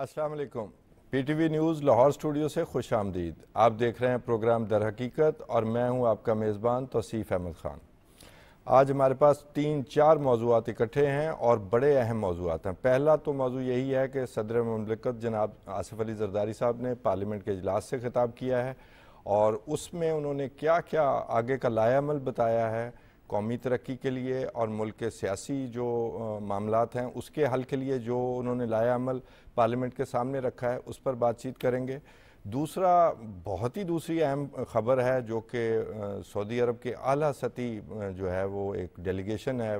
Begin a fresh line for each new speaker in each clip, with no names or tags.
Aslam P T V news Lahore studio से खुश आमदीद आप देख रहे हैं प्रोग्राम दर हकीकत और मैं हूं आपका मेज़बान तोसीफ़ अहमद ख़ान आज हमारे पास तीन चार मौजूद इकट्ठे हैं और बड़े अहम मौजूद हैं पहला तो मौजू यही है कि सदर ममलिकत जनाब आसफ़ अली जरदारी साहब ने पार्लियामेंट के अजलास से ख़िताब किया है और उसमें उन्होंने क्या क्या आगे का लायामल बताया है कौमी तरक्की के लिए और मुल्क के सियासी जो मामला हैं उसके हल के लिए जो उन्होंने लायामल पार्लियामेंट के सामने रखा है उस पर बातचीत करेंगे दूसरा बहुत ही दूसरी अहम खबर है जो कि सऊदी अरब के आला सती जो है वो एक डेलीगेशन है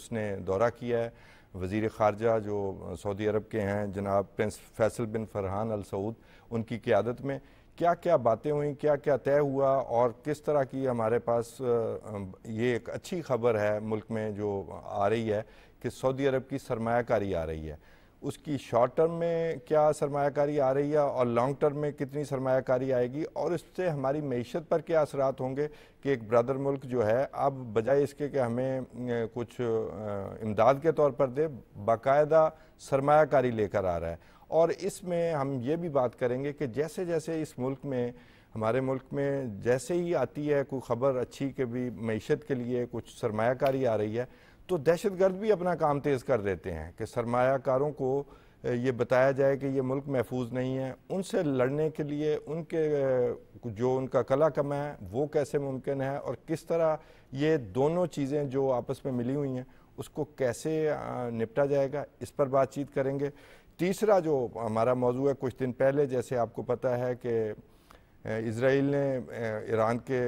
उसने दौरा किया है वज़ी ख़ारजा जो सऊदी अरब के हैं जनाब prince Faisal bin Farhan Al Saud उनकी क़्यादत में क्या क्या बातें हुई क्या क्या तय हुआ और किस तरह की हमारे पास ये एक अच्छी खबर है मुल्क में जो आ रही है कि सऊदी अरब की सरमाकारी आ रही है उसकी शॉर्ट टर्म में क्या सरमाकारी आ रही है और लॉन्ग टर्म में कितनी सरमाकारी आएगी और इससे हमारी मीशत पर क्या असरात होंगे कि एक ब्रदर मुल्क जो है अब बजाय इसके कि हमें कुछ इमदाद के तौर पर दे बाकायदा सरमाकारी लेकर आ रहा है और इसमें हम ये भी बात करेंगे कि जैसे जैसे इस मुल्क में हमारे मुल्क में जैसे ही आती है कोई ख़बर अच्छी के भी मीशत के लिए कुछ सरमाकारी आ रही है तो दहशत गर्द भी अपना काम तेज़ कर देते हैं कि सरमाकारों को ये बताया जाए कि ये मुल्क महफूज नहीं है उनसे लड़ने के लिए उनके जो उनका कला कम है वो कैसे मुमकिन है और किस तरह ये दोनों चीज़ें जो आपस में मिली हुई हैं उसको कैसे निपटा जाएगा इस पर बातचीत करेंगे तीसरा जो हमारा मौजू है कुछ दिन पहले जैसे आपको पता है कि इसराइल ने ईरान के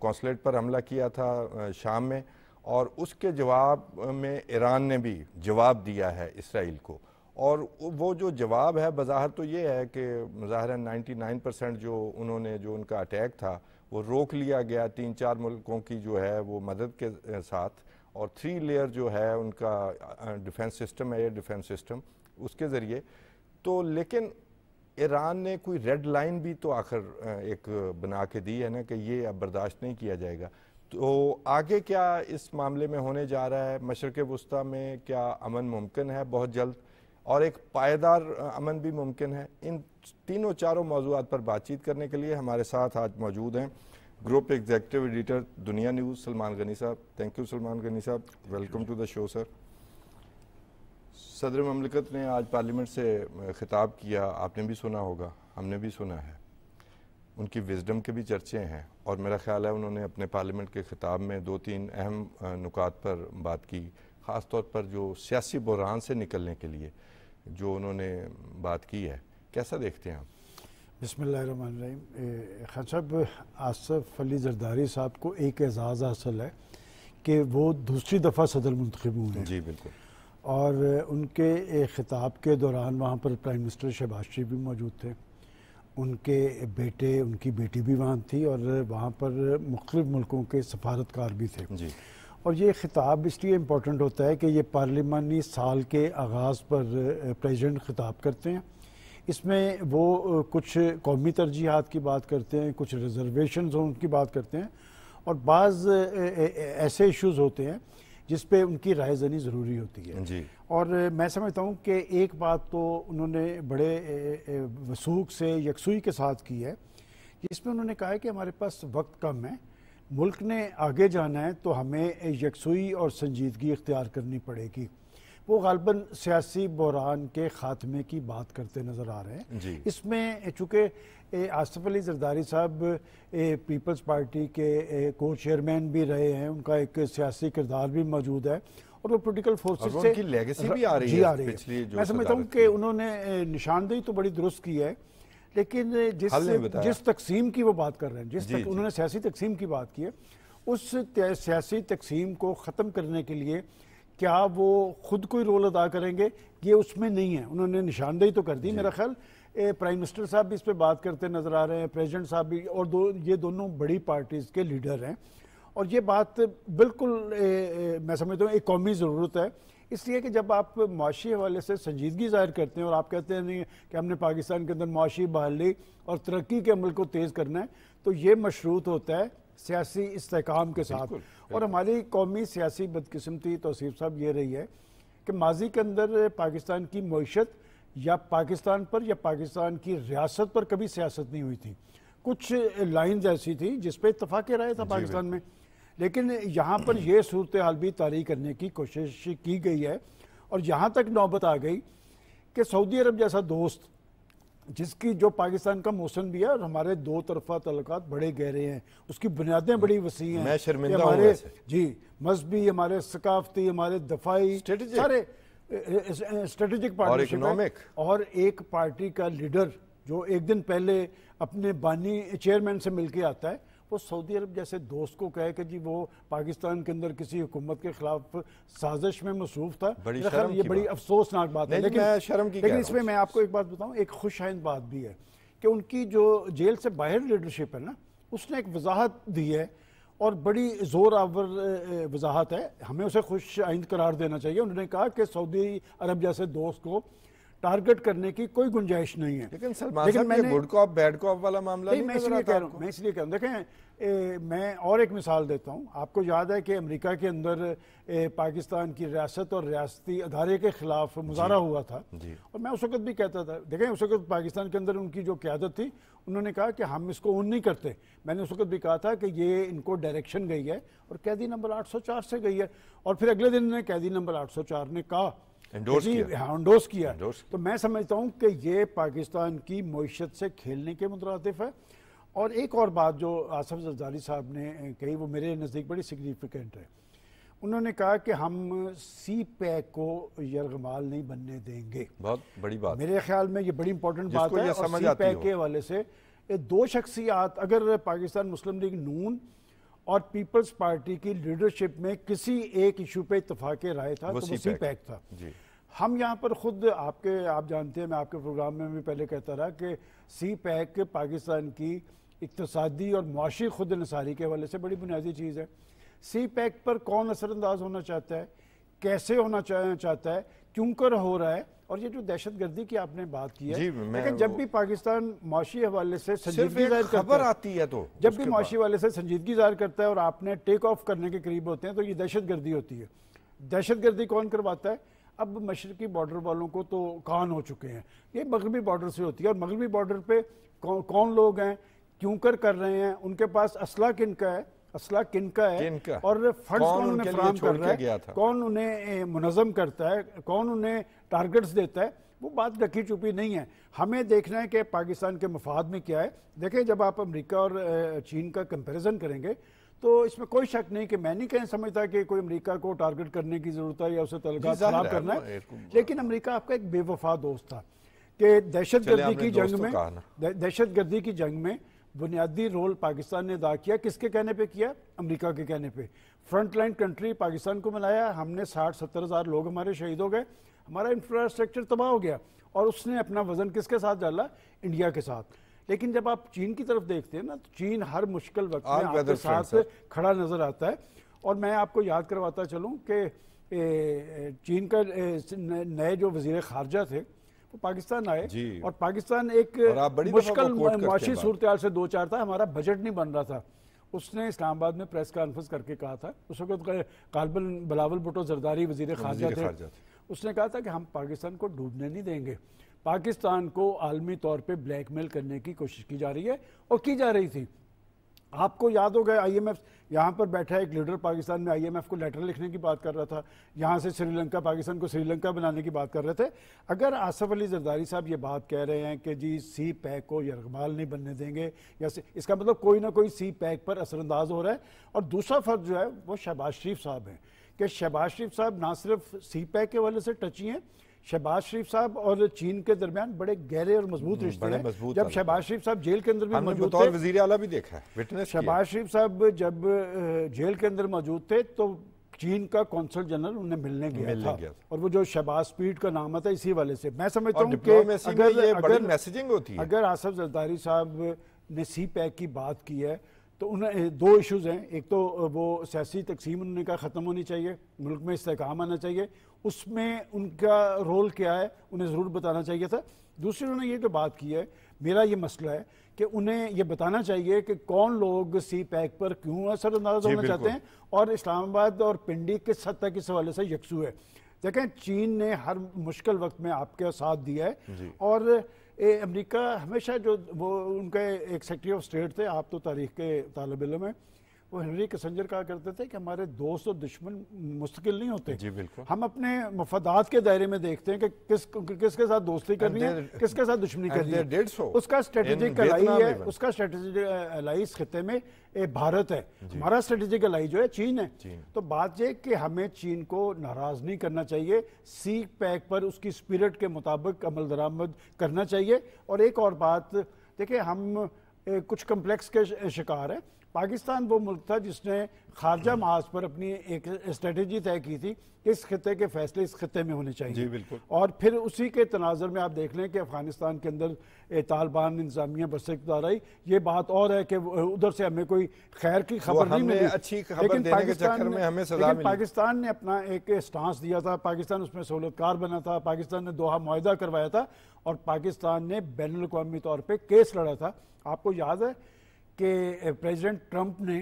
कौंसलेट पर हमला किया था शाम में और उसके जवाब में ईरान ने भी जवाब दिया है इसराइल को और वो जो जवाब है बाहर तो ये है कि नाइन्टी 99 परसेंट जो उन्होंने जो उनका अटैक था वो रोक लिया गया तीन चार मुल्कों की जो है वो मदद के साथ और थ्री लेयर जो है उनका defence system air defence system उसके ज़रिए तो लेकिन ईरान ने कोई रेड लाइन भी तो आखिर एक बना के दी है ना कि ये अब बर्दाश्त नहीं किया जाएगा तो आगे क्या इस मामले में होने जा रहा है मशरक वस्ती में क्या अमन मुमकिन है बहुत जल्द और एक पायदार अमन भी मुमकिन है इन तीनों चारों मौजूद पर बातचीत करने के लिए हमारे साथ आज मौजूद हैं group executive editor Dunya news Salman Ghani साहब थैंक यू सलमान गनी साहब welcome to the show sir सदर ममलिकत ने आज पार्लियामेंट से ख़िताब किया आपने भी सुना होगा हमने भी सुना है उनकी विजडम के भी चर्चे हैं और मेरा ख्याल है उन्होंने अपने पार्लियामेंट के खिताब में दो तीन अहम नुकात पर बात की ख़ास तौर पर जो सियासी बहरान से निकलने के लिए जो उन्होंने बात की है कैसा देखते
हैं आप बसमीम खान साहब आसफ़ अली जरदारी साहब को एक एजाज़ हासिल है कि वो दूसरी दफ़ा सदर मंतखब हुए जी बिल्कुल और उनके ख़िताब के दौरान वहाँ पर प्राइम मिनिस्टर शहबाज शरीफ भी मौजूद थे उनके बेटे उनकी बेटी भी वहाँ थी और वहाँ पर मुख्तु मुल्कों के सफारतकार भी थे जी। और ये ख़िताब इसलिए इम्पोर्टेंट होता है कि ये पार्लिमानी साल के आगाज़ पर प्रेजिडेंट ख़िताब करते हैं इसमें वो कुछ कौमी तरजीहत की बात करते हैं कुछ रिजर्वेशन उनकी बात करते हैं और बाज़ ऐसे इश्यूज़ होते हैं जिस पे उनकी राय जनी ज़रूरी होती है जी। और मैं समझता हूँ कि एक बात तो उन्होंने बड़े वसूख से यकसुई के साथ की है जिसमें उन्होंने कहा है कि हमारे पास वक्त कम है मुल्क ने आगे जाना है तो हमें यकसुई और संजीदगी इख्तियार करनी पड़ेगी वो गालबन सियासी बहरान के खात्मे की बात करते नज़र आ रहे हैं इसमें चूँकि आसफ अली जरदारी साहब पीपल्स पार्टी के को चेयरमैन भी रहे हैं उनका एक सियासी किरदार भी मौजूद है और वो पोलिटिकल फोर्स से उनकी लेगेसी भी आ रही है आ रही है मैं समझता हूँ कि उन्होंने निशानदेही तो बड़ी दुरुस्त की है लेकिन जिस जिस तकसीम की वो बात कर रहे हैं जिस तक उन्होंने सियासी तकसीम की बात की है उस सियासी तकसीम को ख़त्म करने के लिए क्या वो खुद कोई रोल अदा करेंगे ये उसमें नहीं है उन्होंने निशानदेही तो कर दी मेरा ख्याल प्राइम मिनिस्टर साहब भी इस पर बात करते नजर आ रहे हैं प्रेजिडेंट साहब भी और दो ये दोनों बड़ी पार्टीज़ के लीडर हैं और ये बात बिल्कुल ए, ए, मैं समझता हूँ एक कौमी ज़रूरत है इसलिए कि जब आप माशी हवाले से संजीदगी जाहिर करते हैं और आप कहते हैं नहीं कि हमने पाकिस्तान के अंदर माशी बहाली और तरक्की के अमल को तेज़ करना है तो ये मशरूत होता है सियासी इसकाम के साथ और हमारी कौमी सियासी बदकस्मती तोसीफ़ साहब ये रही है कि माजी के अंदर पाकिस्तान की मीशत या पाकिस्तान पर या पाकिस्तान की रियासत पर कभी सियासत नहीं हुई थी कुछ लाइन्स ऐसी थी जिस पर इतफाक़ राय था पाकिस्तान में लेकिन यहाँ पर यह सूरत हाल भी तारी करने की कोशिश की गई है और यहाँ तक नौबत आ गई कि सऊदी अरब जैसा दोस्त जिसकी जो पाकिस्तान का मौसम भी है और हमारे दो तरफा तल्क बड़े गहरे हैं उसकी बुनियादें बड़ी वसी हैं हमारे जी मजहबी हमारे सकाफती हमारे दफाई सारे स्ट्रेटेजिक पार्टी और एक पार्टी का लीडर जो एक दिन पहले अपने बानी चेयरमैन से मिलके आता है वो सऊदी अरब जैसे दोस्त को कहे कि जी वो पाकिस्तान के अंदर किसी हुकूमत के खिलाफ साजिश में मसरूफ था बड़ी शर्म ये बड़ी अफसोसनाक बात है लेकिन शर्म की लेकिन इसमें मैं आपको एक बात बताऊँ एक खुश बात भी है कि उनकी जो जेल से बाहर लीडरशिप है ना उसने एक वजाहत दी है और बड़ी ज़ोर आवर वजाहत है हमें उसे खुश आइंद करार देना चाहिए उन्होंने कहा कि सऊदी अरब जैसे दोस्त को टारगेट करने की कोई गुंजाइश नहीं है लेकिन सलमान लेकिन मैंने गुड कॉप बैड कॉप वाला मामला नहीं, नहीं मैं इसलिए कह रहा हूँ मैं इसलिए कह रहा हूँ देखें ए, मैं और एक मिसाल देता हूँ आपको याद है कि अमेरिका के अंदर ए, पाकिस्तान की रियासत और रियासती अदारे के खिलाफ मुजाहरा हुआ था और मैं उस वक्त भी कहता था देखें उस वक्त पाकिस्तान के अंदर उनकी जो क्यादत थी उन्होंने कहा कि हम इसको ओन नहीं करते मैंने उस वक्त भी कहा था कि ये इनको डायरेक्शन गई है और कैदी नंबर आठ से गई है और फिर अगले दिन कैदी नंबर आठ ने कहा एंडोर्स किया एंडोर्स हाँ, किया तो मैं समझता हूँ कि ये पाकिस्तान की मीशत से खेलने के मुतरदफ है और एक और बात जो आसफ जरदारी साहब ने कही वो मेरे नज़दीक बड़ी सिग्निफिकेंट है उन्होंने कहा कि हम सी पैक को यरगमाल नहीं बनने देंगे
बहुत बड़ी बात मेरे
ख्याल में ये बड़ी इंपॉर्टेंट बात है सी पैक के हवाले से दो शख्सियात अगर पाकिस्तान मुस्लिम लीग नून और पीपल्स पार्टी की लीडरशिप में किसी एक इशू पे इतफाक राय था वो तो सी पैक था हम यहाँ पर खुद आपके आप जानते हैं मैं आपके प्रोग्राम में भी पहले कहता रहा कि सी पैक पाकिस्तान की इकतदी और मुआशी खुद नसारी के हवाले से बड़ी बुनियादी चीज़ है सी पैक पर कौन असरअंदाज होना चाहता है कैसे होना चाहता है कर हो रहा है और ये जो दहशत गर्दी की आपने बात की है लेकिन जब भी पाकिस्तान माशी हवाले से संजीदगी जाहिर खबर आती है तो जब भी माशी हवाले से संजीदगी जाहिर करता है और आपने टेक ऑफ करने के करीब होते हैं तो ये दहशत गर्दी होती है दहशत गर्दी कौन करवाता है अब मशरकी बॉर्डर वालों को तो कान हो चुके हैं ये मगरबी बॉर्डर से होती है और मगरबी बॉर्डर पर कौन, लोग हैं क्यों कर कर रहे हैं उनके पास असला किन का है असला किन का है किनका? और फंड कौन, कौन उन्हें फ्राम कर रहा है कौन उन्हें मुनजम करता है कौन उन्हें टारगेट्स देता है वो बात ढकी चुपी नहीं है हमें देखना है कि पाकिस्तान के मफाद में क्या है देखें जब आप अमेरिका और चीन का कंपैरिजन करेंगे तो इसमें कोई शक नहीं कि मैं नहीं कहें समझता कि कोई अमेरिका को टारगेट करने की ज़रूरत है या उसे तलगा खराब करना है लेकिन अमरीका आपका एक बेवफा दोस्त था कि दहशत गर्दी की जंग में दहशत गर्दी की जंग में बुनियादी रोल पाकिस्तान ने अदा किया किसके कहने पे किया अमेरिका के कहने पे फ्रंट लाइन कंट्री पाकिस्तान को मिलाया हमने साठ सत्तर हज़ार लोग हमारे शहीद हो गए हमारा इंफ्रास्ट्रक्चर तबाह हो गया और उसने अपना वजन किसके साथ डाला इंडिया के साथ लेकिन जब आप चीन की तरफ देखते हैं ना तो चीन हर मुश्किल वक्त में आपके साथ खड़ा नजर आता है और मैं आपको याद करवाता चलूँ कि चीन का नए जो वजीर खारजा थे तो पाकिस्तान आए और पाकिस्तान एक मुश्किल मुआशी सूरत से दो चार था हमारा बजट नहीं बन रहा था उसने इस्लामाबाद में प्रेस कॉन्फ्रेंस करके कहा था उस वक्त कालबल बलावल भुटो जरदारी वजीर खारजा थे।, थे उसने कहा था कि हम पाकिस्तान को डूबने नहीं देंगे पाकिस्तान को आलमी तौर पे ब्लैकमेल करने की कोशिश की जा रही है और की जा रही थी आपको याद हो गया आईएमएफ यहाँ पर बैठा एक लीडर पाकिस्तान में आईएमएफ को लेटर लिखने की बात कर रहा था यहाँ से श्रीलंका पाकिस्तान को श्रीलंका बनाने की बात कर रहे थे अगर आसफ अली जरदारी साहब ये बात कह रहे हैं कि जी सी पैक को यरगबाल नहीं बनने देंगे या इसका मतलब कोई ना कोई सी पैक पर असरअंदाज हो रहा है और दूसरा फर्ज जो है वो शहबाज शरीफ साहब हैं कि शहबाज शरीफ साहब ना सिर्फ सी पैक के वाले से टची हैं शहबाज शरीफ साहब और चीन के दरमियान बड़े गहरे और मजबूत हम्म, रिश्ते हैं जब शहबाज शरीफ साहब जेल के अंदर भी मौजूद थे वजीर
आला भी देखा है
शहबाज शरीफ साहब जब जेल के अंदर मौजूद थे तो चीन का कौंसल जनरल उन्हें मिलने गया, मिलने था।, गया था और वो जो शहबाज स्पीड का नाम आता इसी वाले से मैं समझता हूँ कि अगर अगर मैसेजिंग होती है अगर आसफ जरदारी साहब ने सी पैक e की बात की है तो उन्हें दो इश्यूज हैं एक तो वो सियासी तकसीम उन्होंने कहा ख़त्म होनी चाहिए मुल्क में इस्तेकाम आना चाहिए उसमें उनका रोल क्या है उन्हें ज़रूर बताना चाहिए था दूसरी उन्होंने ये जो बात की है मेरा ये मसला है कि उन्हें ये बताना चाहिए कि कौन लोग सी पैक पर क्यों असरअंदाज होना चाहते हैं और इस्लामाबाद और पिंडी किस हद तक इस हवाले से यकसू है देखें चीन ने हर मुश्किल वक्त में आपका साथ दिया है और अमरीका हमेशा जो वो उनके एक सेक्रेटरी ऑफ स्टेट थे आप तो तारीख के तालब इलम हैं वो हेनरी कसंजर कहा करते थे कि हमारे दोस्त और दुश्मन मुस्तकिल नहीं होते जी बिल्कुल हम अपने मफादात के दायरे में देखते हैं कि किस किसके साथ दोस्ती करनी है किसके साथ दुश्मनी करनी है उसका स्ट्रेटेजिक अलाई है उसका स्ट्रेटेजिक अलाई uh, इस खत्े में भारत है हमारा स्ट्रेटेजिक अलाई जो है चीन है चीन। तो बात यह कि हमें चीन को नाराज नहीं करना चाहिए सी पैक पर उसकी स्पिरिट के मुताबिक अमल दरामद करना चाहिए और एक और बात देखिए हम कुछ कम्प्लेक्स के शिकार है पाकिस्तान वो मुल्क था जिसने खारजा महाज हम्म। पर अपनी एक स्ट्रेटजी तय की थी इस खत्े के फैसले इस खत्े में होने चाहिए जी बिल्कुल और फिर उसी के तनाजर में आप देख लें कि अफगानिस्तान के अंदर तालिबान इंतजामिया बरसदार आई ये बात और है कि उधर से हमें कोई खैर की खबर नहीं मिली अच्छी खबर लेकिन देने पाकिस्तान के में हमें सजा लेकिन पाकिस्तान ने अपना एक स्टांस दिया था पाकिस्तान उसमें सहूलतकार बना था पाकिस्तान ने दोहा माहा करवाया था और पाकिस्तान ने बैन अवी तौर पर केस लड़ा था आपको याद है कि प्रेसिडेंट ट्रंप ने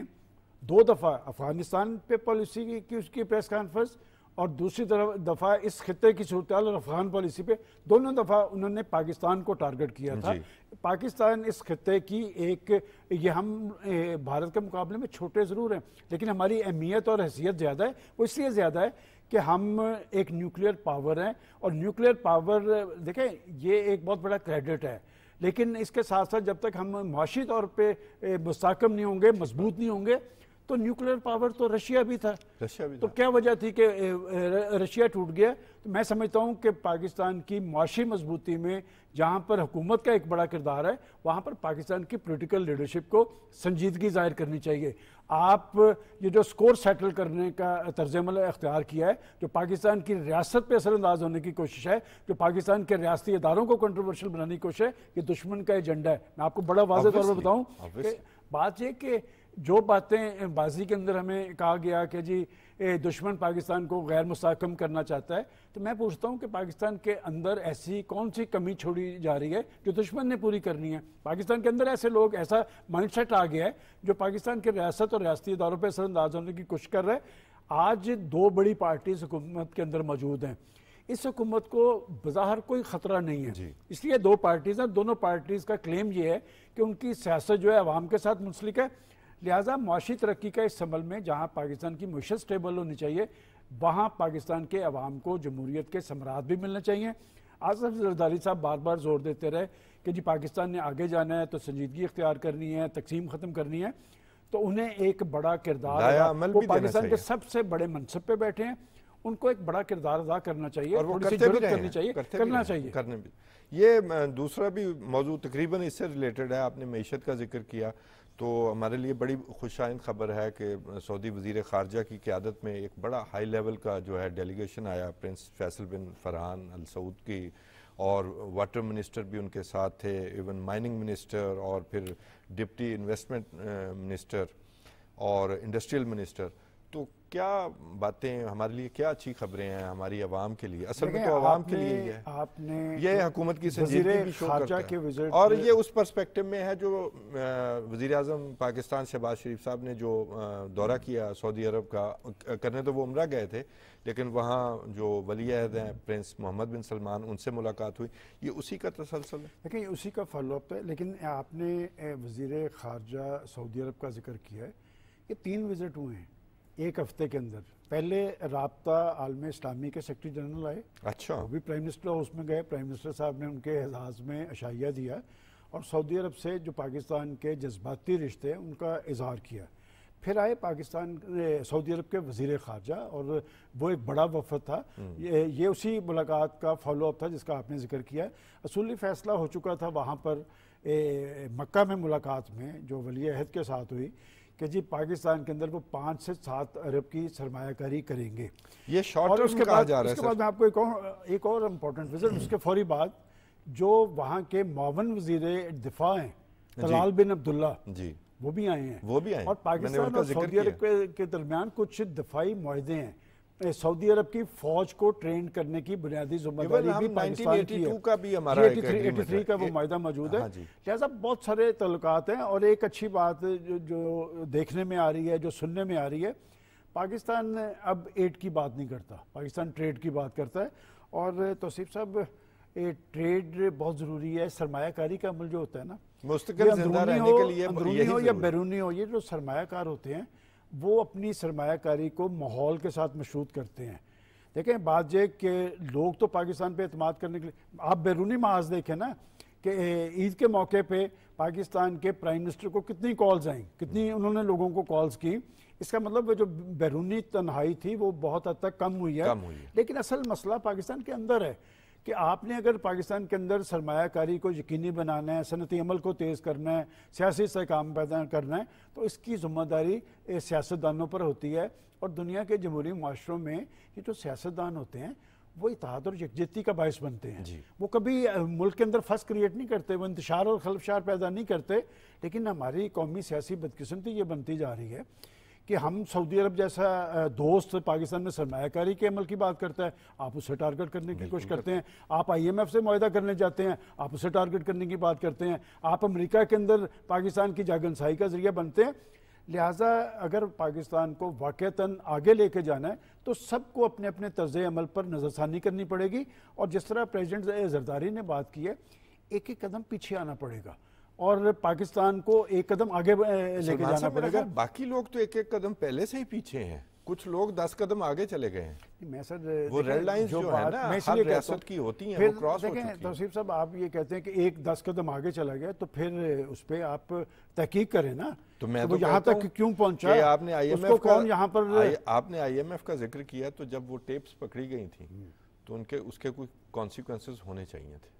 दो दफ़ा अफगानिस्तान पे पॉलिसी की, की उसकी प्रेस कॉन्फ्रेंस और दूसरी तरफ दफ़ा इस खत्े की सूरत और अफगान पॉलिसी पे दोनों दफ़ा उन्होंने पाकिस्तान को टारगेट किया था पाकिस्तान इस खत्े की एक ये हम भारत के मुकाबले में छोटे ज़रूर हैं लेकिन हमारी अहमियत और हैसियत ज़्यादा है वो इसलिए ज़्यादा है कि हम एक न्यूक्लियर पावर हैं और न्यूक्लियर पावर देखें ये एक बहुत बड़ा क्रेडिट है लेकिन इसके साथ साथ जब तक हम मुआशी तौर पर मुस्कम नहीं होंगे मजबूत नहीं होंगे तो न्यूक्लियर पावर तो रशिया भी था रशिया भी तो क्या वजह थी कि रशिया टूट गया तो मैं समझता हूँ कि पाकिस्तान की माशी मजबूती में जहाँ पर हुकूमत का एक बड़ा किरदार है वहाँ पर पाकिस्तान की पोलिटिकल लीडरशिप को संजीदगी जाहिर करनी चाहिए आप ये जो स्कोर सेटल करने का तर्ज अमल अख्तियार किया है जो पाकिस्तान की रियासत पर असरअंदाज होने की कोशिश है जो पाकिस्तान के रियाती इदारों को कंट्रोवर्शियल बनाने की कोशिश है ये दुश्मन का एजेंडा है मैं आपको बड़ा वाजे तौर पर बताऊँ बात यह कि जो बातें बाजी के अंदर हमें कहा गया कि जी दुश्मन पाकिस्तान को गैर मुस्कम करना चाहता है तो मैं पूछता हूँ कि पाकिस्तान के अंदर ऐसी कौन सी कमी छोड़ी जा रही है जो दुश्मन ने पूरी करनी है पाकिस्तान के अंदर ऐसे लोग ऐसा माइंडसेट आ गया है जो पाकिस्तान के रियासत और रियाती इदारों पर असरअंदाज होने की कोशिश कर रहे हैं आज दो बड़ी पार्टीज हुकूमत के अंदर मौजूद हैं इस हुकूमत को बाहर कोई ख़तरा नहीं है इसलिए दो पार्टीज़ हैं दोनों पार्टीज़ का क्लेम ये है कि उनकी सियासत जो है आवाम के साथ मुंसलिक है लिहाजा मुशी तरक्की का इस अमल में जहाँ पाकिस्तान की मुशत स्टेबल होनी चाहिए वहाँ पाकिस्तान के अवाम को जमहूरीत के समराज भी मिलने चाहिए आसफ जरदारी साहब बार बार जोर देते रहे कि जी पाकिस्तान ने आगे जाना है तो संजीदगी इख्तियार करनी है तकसीम ख़त्म करनी है तो उन्हें एक बड़ा किरदार वो पाकिस्तान के सबसे बड़े मनसब पे बैठे हैं उनको एक बड़ा किरदार अदा करना चाहिए और वो करते भी करनी चाहिए करते करना चाहिए
करने भी ये दूसरा भी मौजूद तकरीबन इससे रिलेटेड है आपने मीशत का जिक्र किया तो हमारे लिए बड़ी खुशाइन खबर है कि सऊदी वजीर खारजा की क्यादत में एक बड़ा हाई लेवल का जो है डेलीगेशन आया prince Faisal bin Farhan Al Saud की और वाटर मिनिस्टर भी उनके साथ थे इवन माइनिंग मिनिस्टर और फिर डिप्टी इन्वेस्टमेंट मिनिस्टर और इंडस्ट्रियल मिनिस्टर तो क्या बातें हमारे लिए क्या अच्छी खबरें हैं हमारी आवाम के लिए असल में तो आवाम के लिए ही है
आपने ये हुकूमत की संजीदगी और ये
उस परस्पेक्टिव में है जो वजीर अजम पाकिस्तान शहबाज शरीफ साहब ने जो दौरा हम्म। किया सऊदी अरब का करने तो वो उम्र गए थे लेकिन वहाँ जो वली अहद हैं प्रिंस मोहम्मद बिन सलमान उनसे मुलाकात हुई ये उसी का तसलसल है
लेकिन उसी का फॉलोअप है लेकिन आपने वजीर खारजा सऊदी अरब का जिक्र किया है ये तीन विज़िट हुए हैं एक हफ्ते के अंदर पहले रबता आलम इस्लामी के सेक्रटरी जनरल आए अच्छा वो भी प्राइम मिनिस्टर हाउस में गए प्राइम मिनिस्टर साहब ने उनके एजाज़ में अशाया दिया और सऊदी अरब से जो पाकिस्तान के जज्बाती रिश्ते हैं उनका इजहार किया फिर आए पाकिस्तान सऊदी अरब के वजीर खारजा और वो एक बड़ा वफद था हम्म। ये ये उसी मुलाकात का फॉलोअप था जिसका आपने जिक्र किया असूली फैसला हो चुका था वहाँ पर ए, मक्का में मुलाकात में जो वली अहद के साथ हुई कि जी पाकिस्तान के अंदर वो पाँच से सात अरब की सरमाकारी करेंगे ये शॉर्ट उसके बाद जा रहा है उसके बाद मैं आपको एक और एक और इम्पोर्टेंट विजन उसके फौरी बाद जो वहाँ के मावन वजीर दिफा हैं तलाल बिन अब्दुल्ला जी वो भी आए हैं वो भी आए और पाकिस्तान और सऊदी अरब के, दरमियान कुछ दिफाई माहे हैं सऊदी अरब की फौज को ट्रेन करने की बुनियादी जिम्मेदारी भी पाकिस्तान की है का भी हमारा 83, 83 का वो माहा मौजूद है हाँ लिहाजा बहुत सारे तल्लत हैं और एक अच्छी बात जो, जो देखने में आ रही है जो सुनने में आ रही है पाकिस्तान अब एड की बात नहीं करता पाकिस्तान ट्रेड की बात करता है और तोसीफ साहब ये ट्रेड बहुत ज़रूरी है सरमाकारी का अमल जो होता है ना मुस्तकिल रहने के लिए हो या बैरूनी हो ये जो सरमाकार होते हैं वो अपनी सरमाकारी को माहौल के साथ मशरूत करते हैं देखें बात यह कि लोग तो पाकिस्तान पर अतमाद करने के लिए आप बैरूनी महाज देखें ना कि ईद के मौके पर पाकिस्तान के प्राइम मिनिस्टर को कितनी कॉल्स आई कितनी उन्होंने लोगों को कॉल्स की इसका मतलब वो जो बैरूनी तनहाई थी वो बहुत हद तक कम हुई है कम हुई है। लेकिन असल मसला पाकिस्तान के अंदर है कि आपने अगर पाकिस्तान के अंदर सरमाकारी को यकीनी बनाना है सनती अमल को तेज़ करना है सियासी काम पैदा करना है तो इसकी जिम्मेदारी सियासतदानों पर होती है और दुनिया के जमहूरी माशरों में ये जो सियासतदान होते हैं वो इतिहाद और यकजहती का बायस बनते हैं वो कभी मुल्क के अंदर फर्स्ट क्रिएट नहीं करते वो इंतशार और खलफशार पैदा नहीं करते लेकिन हमारी कौमी सियासी बदकस्मती ये बनती जा रही है कि हम सऊदी अरब जैसा दोस्त पाकिस्तान में सरमाकारी के अमल की बात करता है आप उसे टारगेट करने की कोशिश करते हैं आप आईएमएफ से माहा करने जाते हैं आप उसे टारगेट करने की बात करते हैं आप अमरीका के अंदर पाकिस्तान की जागनसाई का जरिया बनते हैं लिहाजा अगर पाकिस्तान को वाक़ता आगे लेके जाना है तो सबको अपने अपने तर्ज अमल पर नज़रसानी करनी पड़ेगी और जिस तरह प्रेजिडेंट जरदारी ने बात की है एक एक कदम पीछे आना पड़ेगा और पाकिस्तान को एक कदम आगे लेके जाना पड़ेगा बाकी लोग तो एक एक कदम
पहले से ही पीछे हैं कुछ लोग दस कदम आगे चले गए हैं
मैं सर वो रेड लाइन जो, जो है ना हर की होती हैं वो क्रॉस हो चुकी तौसीफ साहब आप ये कहते हैं कि एक दस कदम आगे चला गया तो फिर उस पर आप तहकीक करें ना तो मैं तो, तो यहाँ तक क्यों पहुंचा आपने आईएमएफ कौन यहाँ पर
आपने आई एफ का जिक्र किया तो जब वो टेप्स पकड़ी गई थी तो उनके उसके कोई कॉन्सिक्वेंस होने चाहिए थे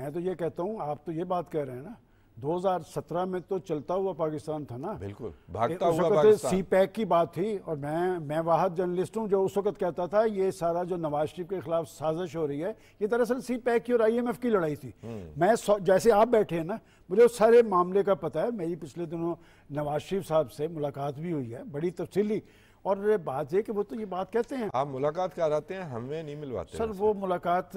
मैं तो ये कहता हूँ आप तो ये बात कह रहे हैं ना 2017 में तो चलता हुआ पाकिस्तान था ना
बिल्कुल भागता हुआ पाकिस्तान सी
पैक e की बात थी और मैं मैं वाहद जर्नलिस्ट हूँ जो उस वक्त कहता था ये सारा जो नवाज शरीफ के खिलाफ साजिश हो रही है ये दरअसल सी पैक e की और आईएमएफ की लड़ाई थी हम्म। मैं जैसे आप बैठे हैं ना मुझे उस सारे मामले का पता है मेरी पिछले दिनों नवाज शरीफ साहब से मुलाकात भी हुई है बड़ी तफसीली और बात है कि वो तो ये बात कहते हैं आप मुलाकात कराते हैं हमें नहीं मिलवाते सर वो मुलाकात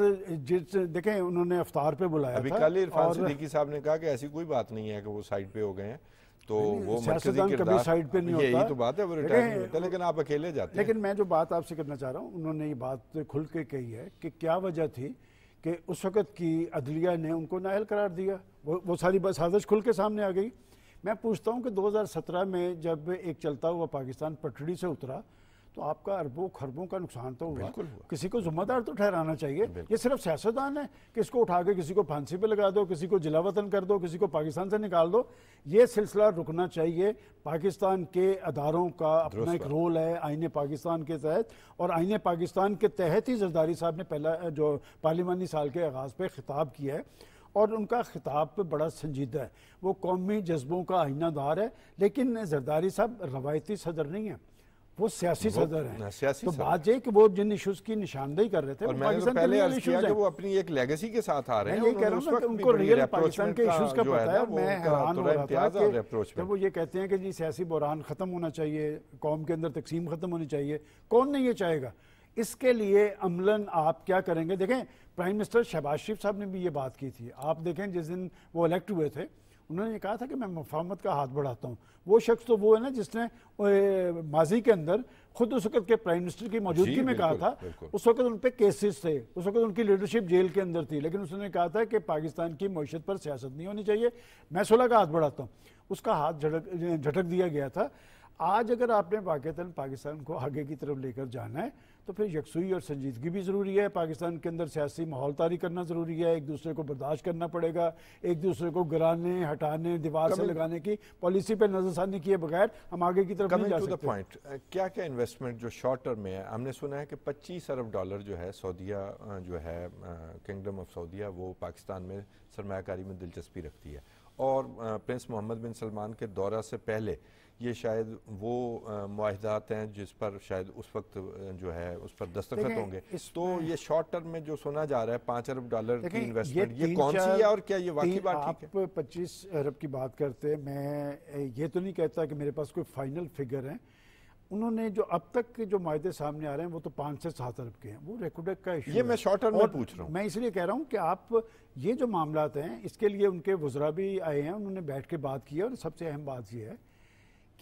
जिस देखें उन्होंने अफ्तार पे बुलाया अभी था कल इरफान सिद्दीकी
साहब ने कहा कि ऐसी कोई बात नहीं है कि वो साइड पे हो गए हैं तो वो कभी साइड पे नहीं होता तो बात है वो लेकिन, होता लेकिन आप अकेले जाते लेकिन
मैं जो बात आपसे करना चाह रहा हूँ उन्होंने ये बात खुल के कही है कि क्या वजह थी कि उस वक़्त की अदलिया ने उनको नायल करार दिया वो वो सारी साजिश खुल के सामने आ गई मैं पूछता हूँ कि 2017 में जब एक चलता हुआ पाकिस्तान पटड़ी से उतरा तो आपका अरबों खरबों का नुकसान तो हुआ किसी को जिम्मेदार तो ठहराना चाहिए ये सिर्फ सियासतदान है कि इसको उठा के किसी को फांसी पे लगा दो किसी को जिला वतन कर दो किसी को पाकिस्तान से निकाल दो ये सिलसिला रुकना चाहिए पाकिस्तान के अदारों का अपना एक रोल है आइन पाकिस्तान के तहत और आइन पाकिस्तान के तहत ही जरदारी साहब ने पहला जो पार्लिमानी साल के आगाज़ पर खिताब किया है और उनका खिताब पर बड़ा संजीदा है वो कौमी जज्बों का आइनादार है लेकिन जरदारी साहब रवायती सदर नहीं है वो सियासी सदर हैं तो बात यह कि वो जिन इशूज की निशानदेही कर रहे थे और मैं तो पहले किया कि वो
अपनी एक लेगेसी के साथ आ रहे हैं ये उनको रियल पाकिस्तान के इश्यूज का पता है मैं हैरान हो रहा था जब
वो ये कहते हैं कि जी सियासी बुरान खत्म होना चाहिए कौम के अंदर तकसीम खत्म होनी चाहिए कौन नहीं ये चाहेगा इसके लिए अमलन आप क्या करेंगे देखें प्राइम मिनिस्टर शहबाज शरीफ साहब ने भी ये बात की थी आप देखें जिस दिन वो इलेक्ट हुए थे उन्होंने कहा था कि मैं मफामत का हाथ बढ़ाता हूँ वो शख्स तो वो है ना जिसने माजी के अंदर खुद उस वक्त के प्राइम मिनिस्टर की मौजूदगी में कहा था उस वक्त उन पर केसेस थे उस वक्त उनकी लीडरशिप जेल के अंदर थी लेकिन उसने कहा था कि पाकिस्तान की मीशत पर सियासत नहीं होनी चाहिए मैं सोलह का हाथ बढ़ाता हूँ उसका हाथ झटक झटक दिया गया था आज अगर आपने वाकता पाकिस्तान को आगे की तरफ लेकर जाना है तो फिर यकसुई और संजीदगी भी ज़रूरी है पाकिस्तान के अंदर सियासी माहौल तारी करना ज़रूरी है एक दूसरे को बर्दाश्त करना पड़ेगा एक दूसरे को गिराने हटाने दीवार से लगाने की पॉलिसी पर नज़रसानी किए बगैर हम आगे की तरफ नहीं जा सकते पॉइंट
क्या क्या इन्वेस्टमेंट जो शॉर्ट टर्म में है हमने सुना है कि पच्चीस अरब डॉलर जो है सऊदिया जो है किंगडम ऑफ सऊदिया वो पाकिस्तान में सरमाकारी में दिलचस्पी रखती है और प्रिंस मोहम्मद बिन सलमान के दौरा से पहले ये शायद वो माहदात हैं जिस पर शायद उस वक्त जो है उस पर दस्तखत होंगे तो ये शॉर्ट टर्म में जो सुना जा रहा है पाँच अरब डॉलर की इन्वेस्टमेंट ये, ये कौन सी है और क्या ये वाकई बात आप
पच्चीस अरब की बात करते हैं मैं ये तो नहीं कहता कि मेरे पास कोई फाइनल फिगर है उन्होंने जो अब तक जो माहे सामने आ रहे हैं वो तो पाँच से सात अरब के हैं वो रेकोड का इशू ये मैं शॉर्ट टर्म में पूछ रहा हूँ मैं इसलिए कह रहा हूँ कि आप ये जो मामला हैं इसके लिए उनके वज्रा भी आए हैं उन्होंने बैठ के बात की है और सबसे अहम बात यह है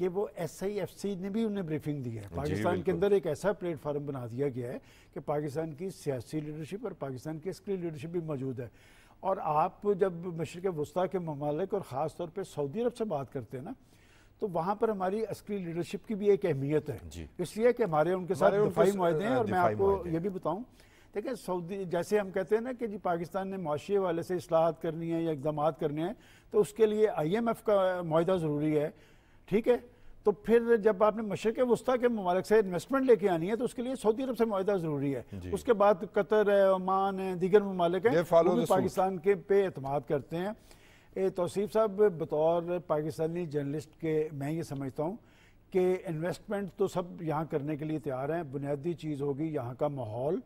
कि वो एस आई एफ़ सी ने भी उन्हें ब्रीफिंग दी है पाकिस्तान के अंदर एक ऐसा प्लेटफार्म बना दिया गया है कि पाकिस्तान की सियासी लीडरशिप और पाकिस्तान की स्किल लीडरशिप भी मौजूद है और आप जब मशरक़ वस्ती के ममालिक और ख़ास तौर पर सऊदी अरब से बात करते हैं ना तो वहाँ पर हमारी असली लीडरशिप की भी एक अहमियत है इसलिए कि हमारे उनके साथ दफाई माहे हैं और मैं आपको ये भी बताऊँ देखिए सऊदी जैसे हम कहते हैं ना कि जी पाकिस्तान ने माशी वाले से असलाहत करनी है या इकदाम करने हैं तो उसके लिए आई एम एफ़ का माहा ज़रूरी है ठीक है तो फिर जब आपने मशरक वस्ती के ममालिक से इन्वेस्टमेंट लेके आनी है तो उसके लिए सऊदी अरब से माहा जरूरी है उसके बाद कतर है ओमान है दीगर ममालिक हैं पाकिस्तान के पे अतमाद करते हैं तोसीफ साहब बतौर पाकिस्तानी जर्नलिस्ट के मैं ये समझता हूँ कि इन्वेस्टमेंट तो सब यहाँ करने के लिए तैयार हैं बुनियादी चीज़ होगी यहाँ का माहौल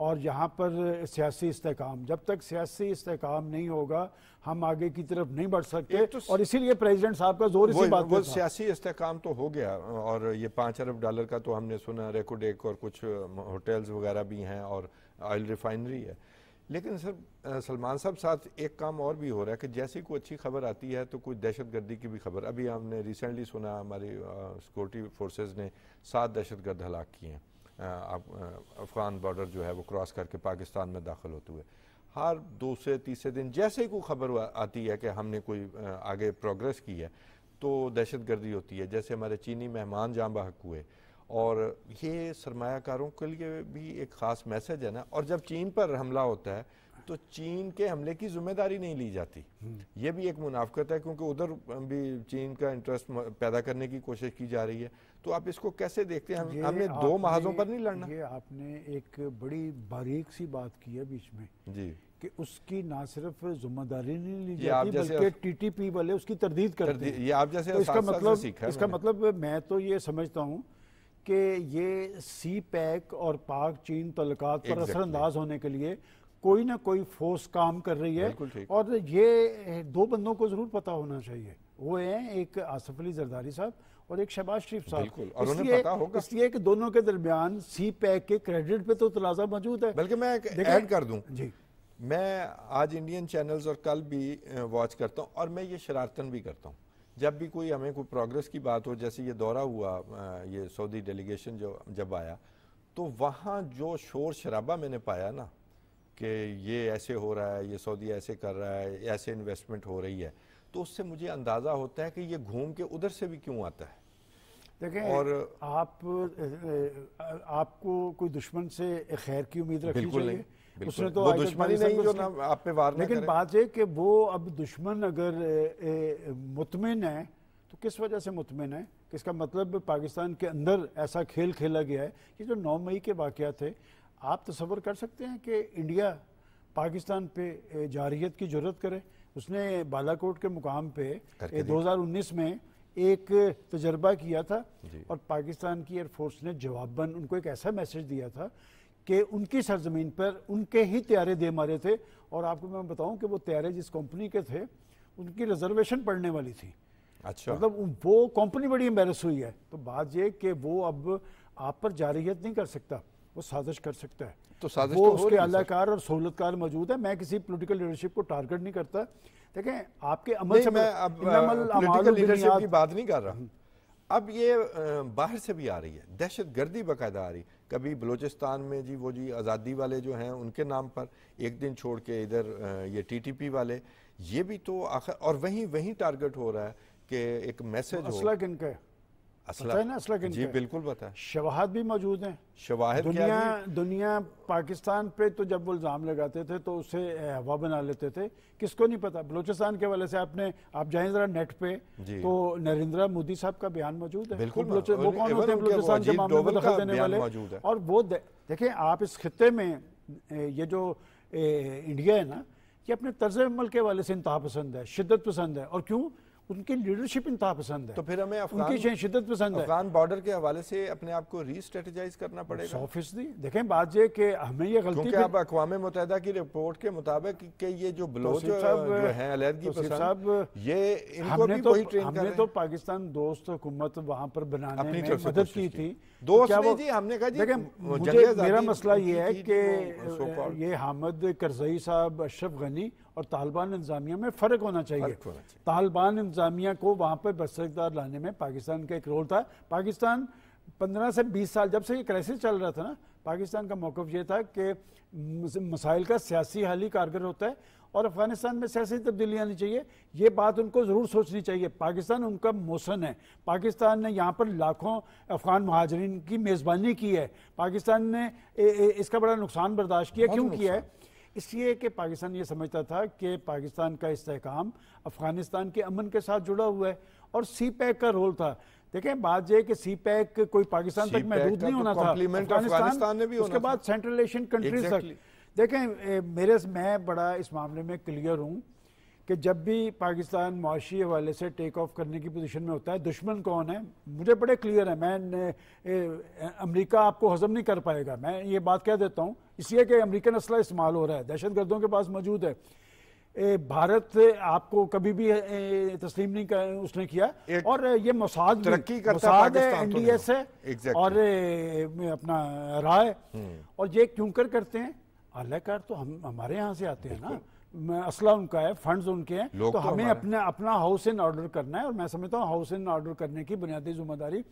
और यहाँ पर सियासी इसकाम जब तक सियासी इसकाम नहीं होगा हम आगे की तरफ नहीं बढ़ सकते तो और इसीलिए प्रेसिडेंट साहब का जोर इसी बात वो सियासी
इस्तेकाम तो हो गया और ये पाँच अरब डॉलर का तो हमने सुना रेकोडेक और कुछ होटल्स वगैरह भी हैं और ऑयल रिफाइनरी है लेकिन सर सलमान साहब साथ एक काम और भी हो रहा है कि जैसी कोई अच्छी खबर आती है तो कोई दहशत गर्दी की भी खबर अभी हमने रिसेंटली सुना हमारी सिक्योरिटी फोर्सेज ने सात दहशत गर्द हलाक किए हैं अफ़गान बॉर्डर जो है वो क्रॉस करके पाकिस्तान में दाखिल होते हुए हर दूसरे तीसरे दिन जैसे ही कोई खबर आती है कि हमने कोई आगे प्रोग्रेस की है तो दहशत गर्दी होती है जैसे हमारे चीनी मेहमान जहाँ बहक हुए और ये सरमाकारों के लिए भी एक ख़ास मैसेज है ना और जब चीन पर हमला होता है तो चीन के हमले की जिम्मेदारी नहीं ली जाती ये भी एक मुनाफ्त है क्योंकि उधर भी चीन का इंटरेस्ट पैदा करने की कोशिश की जा रही है तो आप इसको कैसे देखते हैं हम, हमें दो महाजों पर नहीं
लड़ना ये आपने एक बड़ी बारीक सी बात की है बीच में जी कि उसकी ना सिर्फ जिम्मेदारी नहीं ली जाती बल्कि टीटीपी वाले उसकी तरदीद करते हैं ये आप जैसे इसका मतलब इसका मतलब मैं तो ये समझता हूँ कि ये सी पैक और पाक चीन तलकात पर असरअंदाज होने के लिए कोई ना कोई फोर्स काम कर रही है और ये दो बंदों को जरूर पता होना चाहिए वो हैं एक आसफ अली जरदारी साहब और एक शहबाज शरीफ साहब इसलिए कि दोनों के दरमियान सी पैक के क्रेडिट पे तो तलाजा मौजूद है बल्कि मैं ऐड
कर दूं जी मैं आज इंडियन चैनल्स और कल भी वॉच करता हूँ और मैं ये शरारतन भी करता हूँ जब भी कोई हमें कोई प्रोग्रेस की बात हो जैसे ये दौरा हुआ ये सऊदी डेलीगेशन जो जब आया तो वहाँ जो शोर शराबा मैंने पाया ना कि ये ऐसे हो रहा है ये सऊदी ऐसे कर रहा है ऐसे इन्वेस्टमेंट हो रही है तो उससे मुझे अंदाज़ा होता है कि ये घूम के उधर से भी क्यों आता है
देखें और आप आपको कोई दुश्मन से खैर की उम्मीद रखनी चाहिए उसने तो वो दुश्मनी नहीं जो ना आप पे वार लेकिन बात यह कि वो अब दुश्मन अगर मुतमिन है तो किस वजह से मुतमिन है इसका मतलब पाकिस्तान के अंदर ऐसा खेल खेला गया है कि जो 9 मई के वाक़ थे आप तस्वर कर सकते हैं कि इंडिया पाकिस्तान पे जारियत की जरूरत करे उसने बालाकोट के मुकाम पे 2019 में एक तजर्बा किया था और पाकिस्तान की एयरफोर्स ने जवाबन उनको एक ऐसा मैसेज दिया था कि उनकी सरजमीन पर उनके ही त्यारे दे मारे थे और आपको मैं बताऊं कि वो त्यारे जिस कंपनी के थे उनकी रिजर्वेशन पड़ने वाली थी अच्छा मतलब वो कंपनी बड़ी एम्बेरस हुई है तो बात ये कि वो अब आप पर जारहियत नहीं कर सकता वो साजिश कर सकता है तो साजिश वो तो उसके अल्लाहकार और सहूलतकार मौजूद है मैं किसी पोलिटिकल लीडरशिप को टारगेट नहीं करता देखें आपके अमल से मैं अब पोलिटिकल लीडरशिप की बात
नहीं कर रहा अब ये बाहर से भी आ रही है दहशत गर्दी बाकायदा आ रही कभी बलूचिस्तान में जी वो जी आज़ादी वाले जो हैं उनके नाम पर एक दिन छोड़ के इधर ये टीटीपी वाले ये भी तो आखिर और वहीं
वहीं टारगेट हो रहा है कि एक मैसेज मसला तो किन का है असला है ना असला जी बिल्कुल बताए शवाहद भी मौजूद हैं शवाहद दुनिया क्या दुनिया पाकिस्तान पे तो जब वो इल्ज़ाम लगाते थे तो उसे हवा बना लेते थे किसको नहीं पता बलूचिस्तान के वाले से आपने आप जाए जरा नेट पे तो नरेंद्र मोदी साहब का बयान मौजूद है बिल्कुल वो कौन होते हैं बलूचिस्तान के मामले में दखल देने वाले और वो देखें आप इस खत्े में ये जो इंडिया है ना ये अपने तर्ज अमल के वाले से इंतहा पसंद है शिद्दत पसंद है और क्यों उनकी लीडरशिप इंतहा पसंद है तो फिर हमें उनकी शिदत पसंद है अफगान
बॉर्डर के हवाले से अपने आप को रीस्ट्रेटेजाइज करना पड़ेगा सौ फीसदी
देखें बात यह कि हमें ये गलती आप
अकवा मुतहदा की रिपोर्ट के मुताबिक के ये जो बलोच साहब
ये हमने तो, तो पाकिस्तान दोस्त हुकूमत वहाँ पर बनाने में मदद की थी तो दोस्त तो जी हमने कहा जी मुझे मेरा मसला ये है कि ये हामद करजई साहब अशरफ गनी और तालिबान इंतजामिया में फ़र्क होना चाहिए तालिबान इंतजामिया को वहाँ पर बसरदार लाने में पाकिस्तान का एक रोल था पाकिस्तान पंद्रह से बीस साल जब से ये क्राइसिस चल रहा था ना पाकिस्तान का मौक़ ये था कि मसाइल का सियासी हल ही कारगर होता है और अफगानिस्तान में सियासी तब्दीली आनी चाहिए ये बात उनको ज़रूर सोचनी चाहिए पाकिस्तान उनका मौसन है पाकिस्तान ने यहाँ पर लाखों अफगान महाजरीन की मेज़बानी की है पाकिस्तान ने ए, ए, इसका बड़ा नुकसान बर्दाश्त किया क्यों किया है इसलिए कि पाकिस्तान ये समझता था कि पाकिस्तान का इसकाम अफगानिस्तान के अमन के साथ जुड़ा हुआ है और सी पैक का रोल था देखें बात यह कि सी पैक कोई पाकिस्तान तक महदूद नहीं तो होना था अफगानिस्तान ने भी उसके बाद सेंट्रल एशियन कंट्रीज तक देखें मेरे मैं बड़ा इस मामले में क्लियर हूँ कि जब भी पाकिस्तान मुआशी हवाले से टेक ऑफ करने की पोजीशन में होता है दुश्मन कौन है मुझे बड़े क्लियर है मैं अमेरिका आपको हजम नहीं कर पाएगा मैं ये बात कह देता हूँ इसलिए कि अमेरिकन असला इस्तेमाल हो रहा है दहशत गर्दों के पास मौजूद है ए, भारत आपको कभी भी तस्लीम नहीं कर, उसने किया और ये मसाद तरक्की एनडीएस तो है और अपना राय हम्म। और ये क्यों कर करते हैं अलाकार तो हम हमारे यहाँ से आते हैं ना असला उनका है फंड्स उनके हैं तो, तो हमें अपने अपना हाउस इन ऑर्डर करना है और मैं समझता हूँ हाउस इन ऑर्डर करने की बुनियादी जिम्मेदारी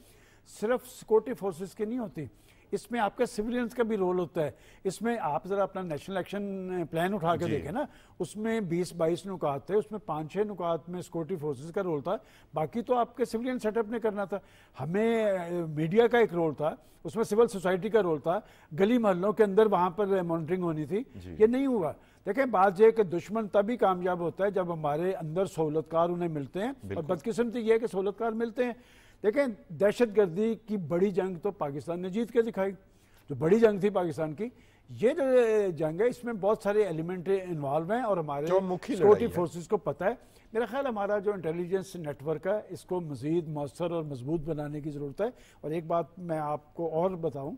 सिर्फ सिक्योरिटी फोर्सेस की नहीं होती इसमें आपका सिविलियंस का भी रोल होता है इसमें आप ज़रा अपना नेशनल एक्शन प्लान उठा के देखें ना उसमें 20 बाईस नुकात थे उसमें पाँच छः नुकात में सिक्योरिटी फोर्सेज का रोल था बाकी तो आपके सिविलियन सेटअप ने करना था हमें मीडिया का एक रोल था उसमें सिविल सोसाइटी का रोल था गली मोहल्लों के अंदर वहाँ पर मॉनिटरिंग होनी थी ये नहीं हुआ देखें बात यह कि दुश्मन तभी कामयाब होता है जब हमारे अंदर सहूलतकार उन्हें मिलते हैं और बदकिस्मती यह है कि सहूलतकार मिलते हैं देखें दहशतगर्दी की बड़ी जंग तो पाकिस्तान ने जीत के दिखाई जो बड़ी जंग थी पाकिस्तान की ये जो जंग है इसमें बहुत सारे एलिमेंट इन्वॉल्व हैं और हमारे सिक्योरिटी फोर्सेस को पता है मेरा ख्याल हमारा जो इंटेलिजेंस नेटवर्क है इसको मज़ीद मौसर और मजबूत बनाने की ज़रूरत है और एक बात मैं आपको और बताऊँ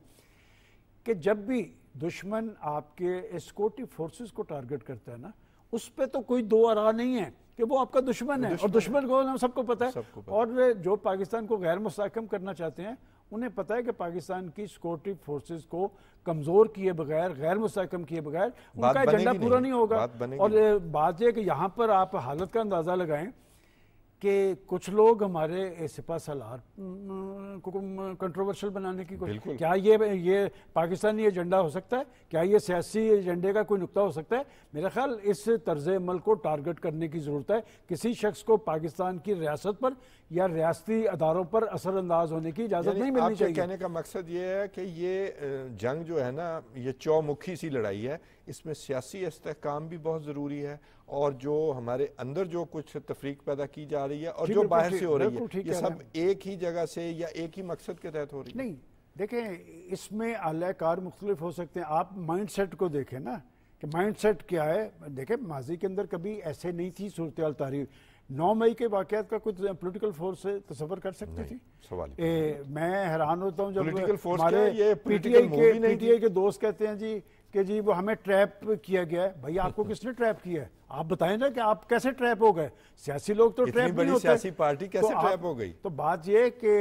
कि जब भी दुश्मन आपके सिक्योरिटी फोर्सेस को टारगेट करता है ना उस पर तो कोई दो आरा नहीं है कि वो आपका दुश्मन है और दुश्मन को हम सबको पता है और वे जो पाकिस्तान को गैर मुस्कम करना चाहते हैं उन्हें पता है कि पाकिस्तान की सिक्योरिटी फोर्सेस को कमजोर किए बगैर गैर मुस्कम किए बगैर उनका एजेंडा पूरा नहीं, नहीं होगा और बात यह कि यहाँ पर आप हालत का अंदाजा लगाएं कि कुछ लोग हमारे सिपा सलार को कंट्रोवर्शियल बनाने की कोशिश क्या ये ये पाकिस्तानी एजेंडा हो सकता है क्या ये सियासी एजेंडे का कोई नुकता हो सकता है मेरा ख्याल इस तर्ज अमल को टारगेट करने की ज़रूरत है किसी शख्स को पाकिस्तान की रियासत पर या रियाती अदारों पर असरअंदाज होने की इजाज़त नहीं मिलनी चाहिए कहने
का मकसद ये है कि ये जंग जो है ना ये चौमुखी सी लड़ाई है इसमें सियासी इसकाम भी बहुत ज़रूरी है और जो हमारे अंदर जो कुछ तफरीक पैदा की जा रही है और जो बाहर से हो रही है ये सब एक ही जगह से या एक ही मकसद के तहत हो रही है
नहीं देखें इसमें अहलकार मुख्तलिफ हो सकते हैं आप माइंड सेट को देखें ना कि माइंड सेट क्या है देखें माजी के अंदर कभी ऐसे नहीं थी सूरत तारीफ नौ मई के वाकत का कुछ पोलिटिकल फोर्स तस्वर कर सकती थी सवाल ए, मैं हैरान होता हूँ जब हमारे पीटीआई के पीटीआई के दोस्त कहते हैं जी कि जी वो हमें ट्रैप किया गया है भाई आपको किसने ट्रैप किया है आप बताए ना कि आप कैसे ट्रैप हो गए सियासी लोग तो ट्रैप बड़ी सियासी पार्टी तो कैसे ट्रैप हो गई तो बात यह कि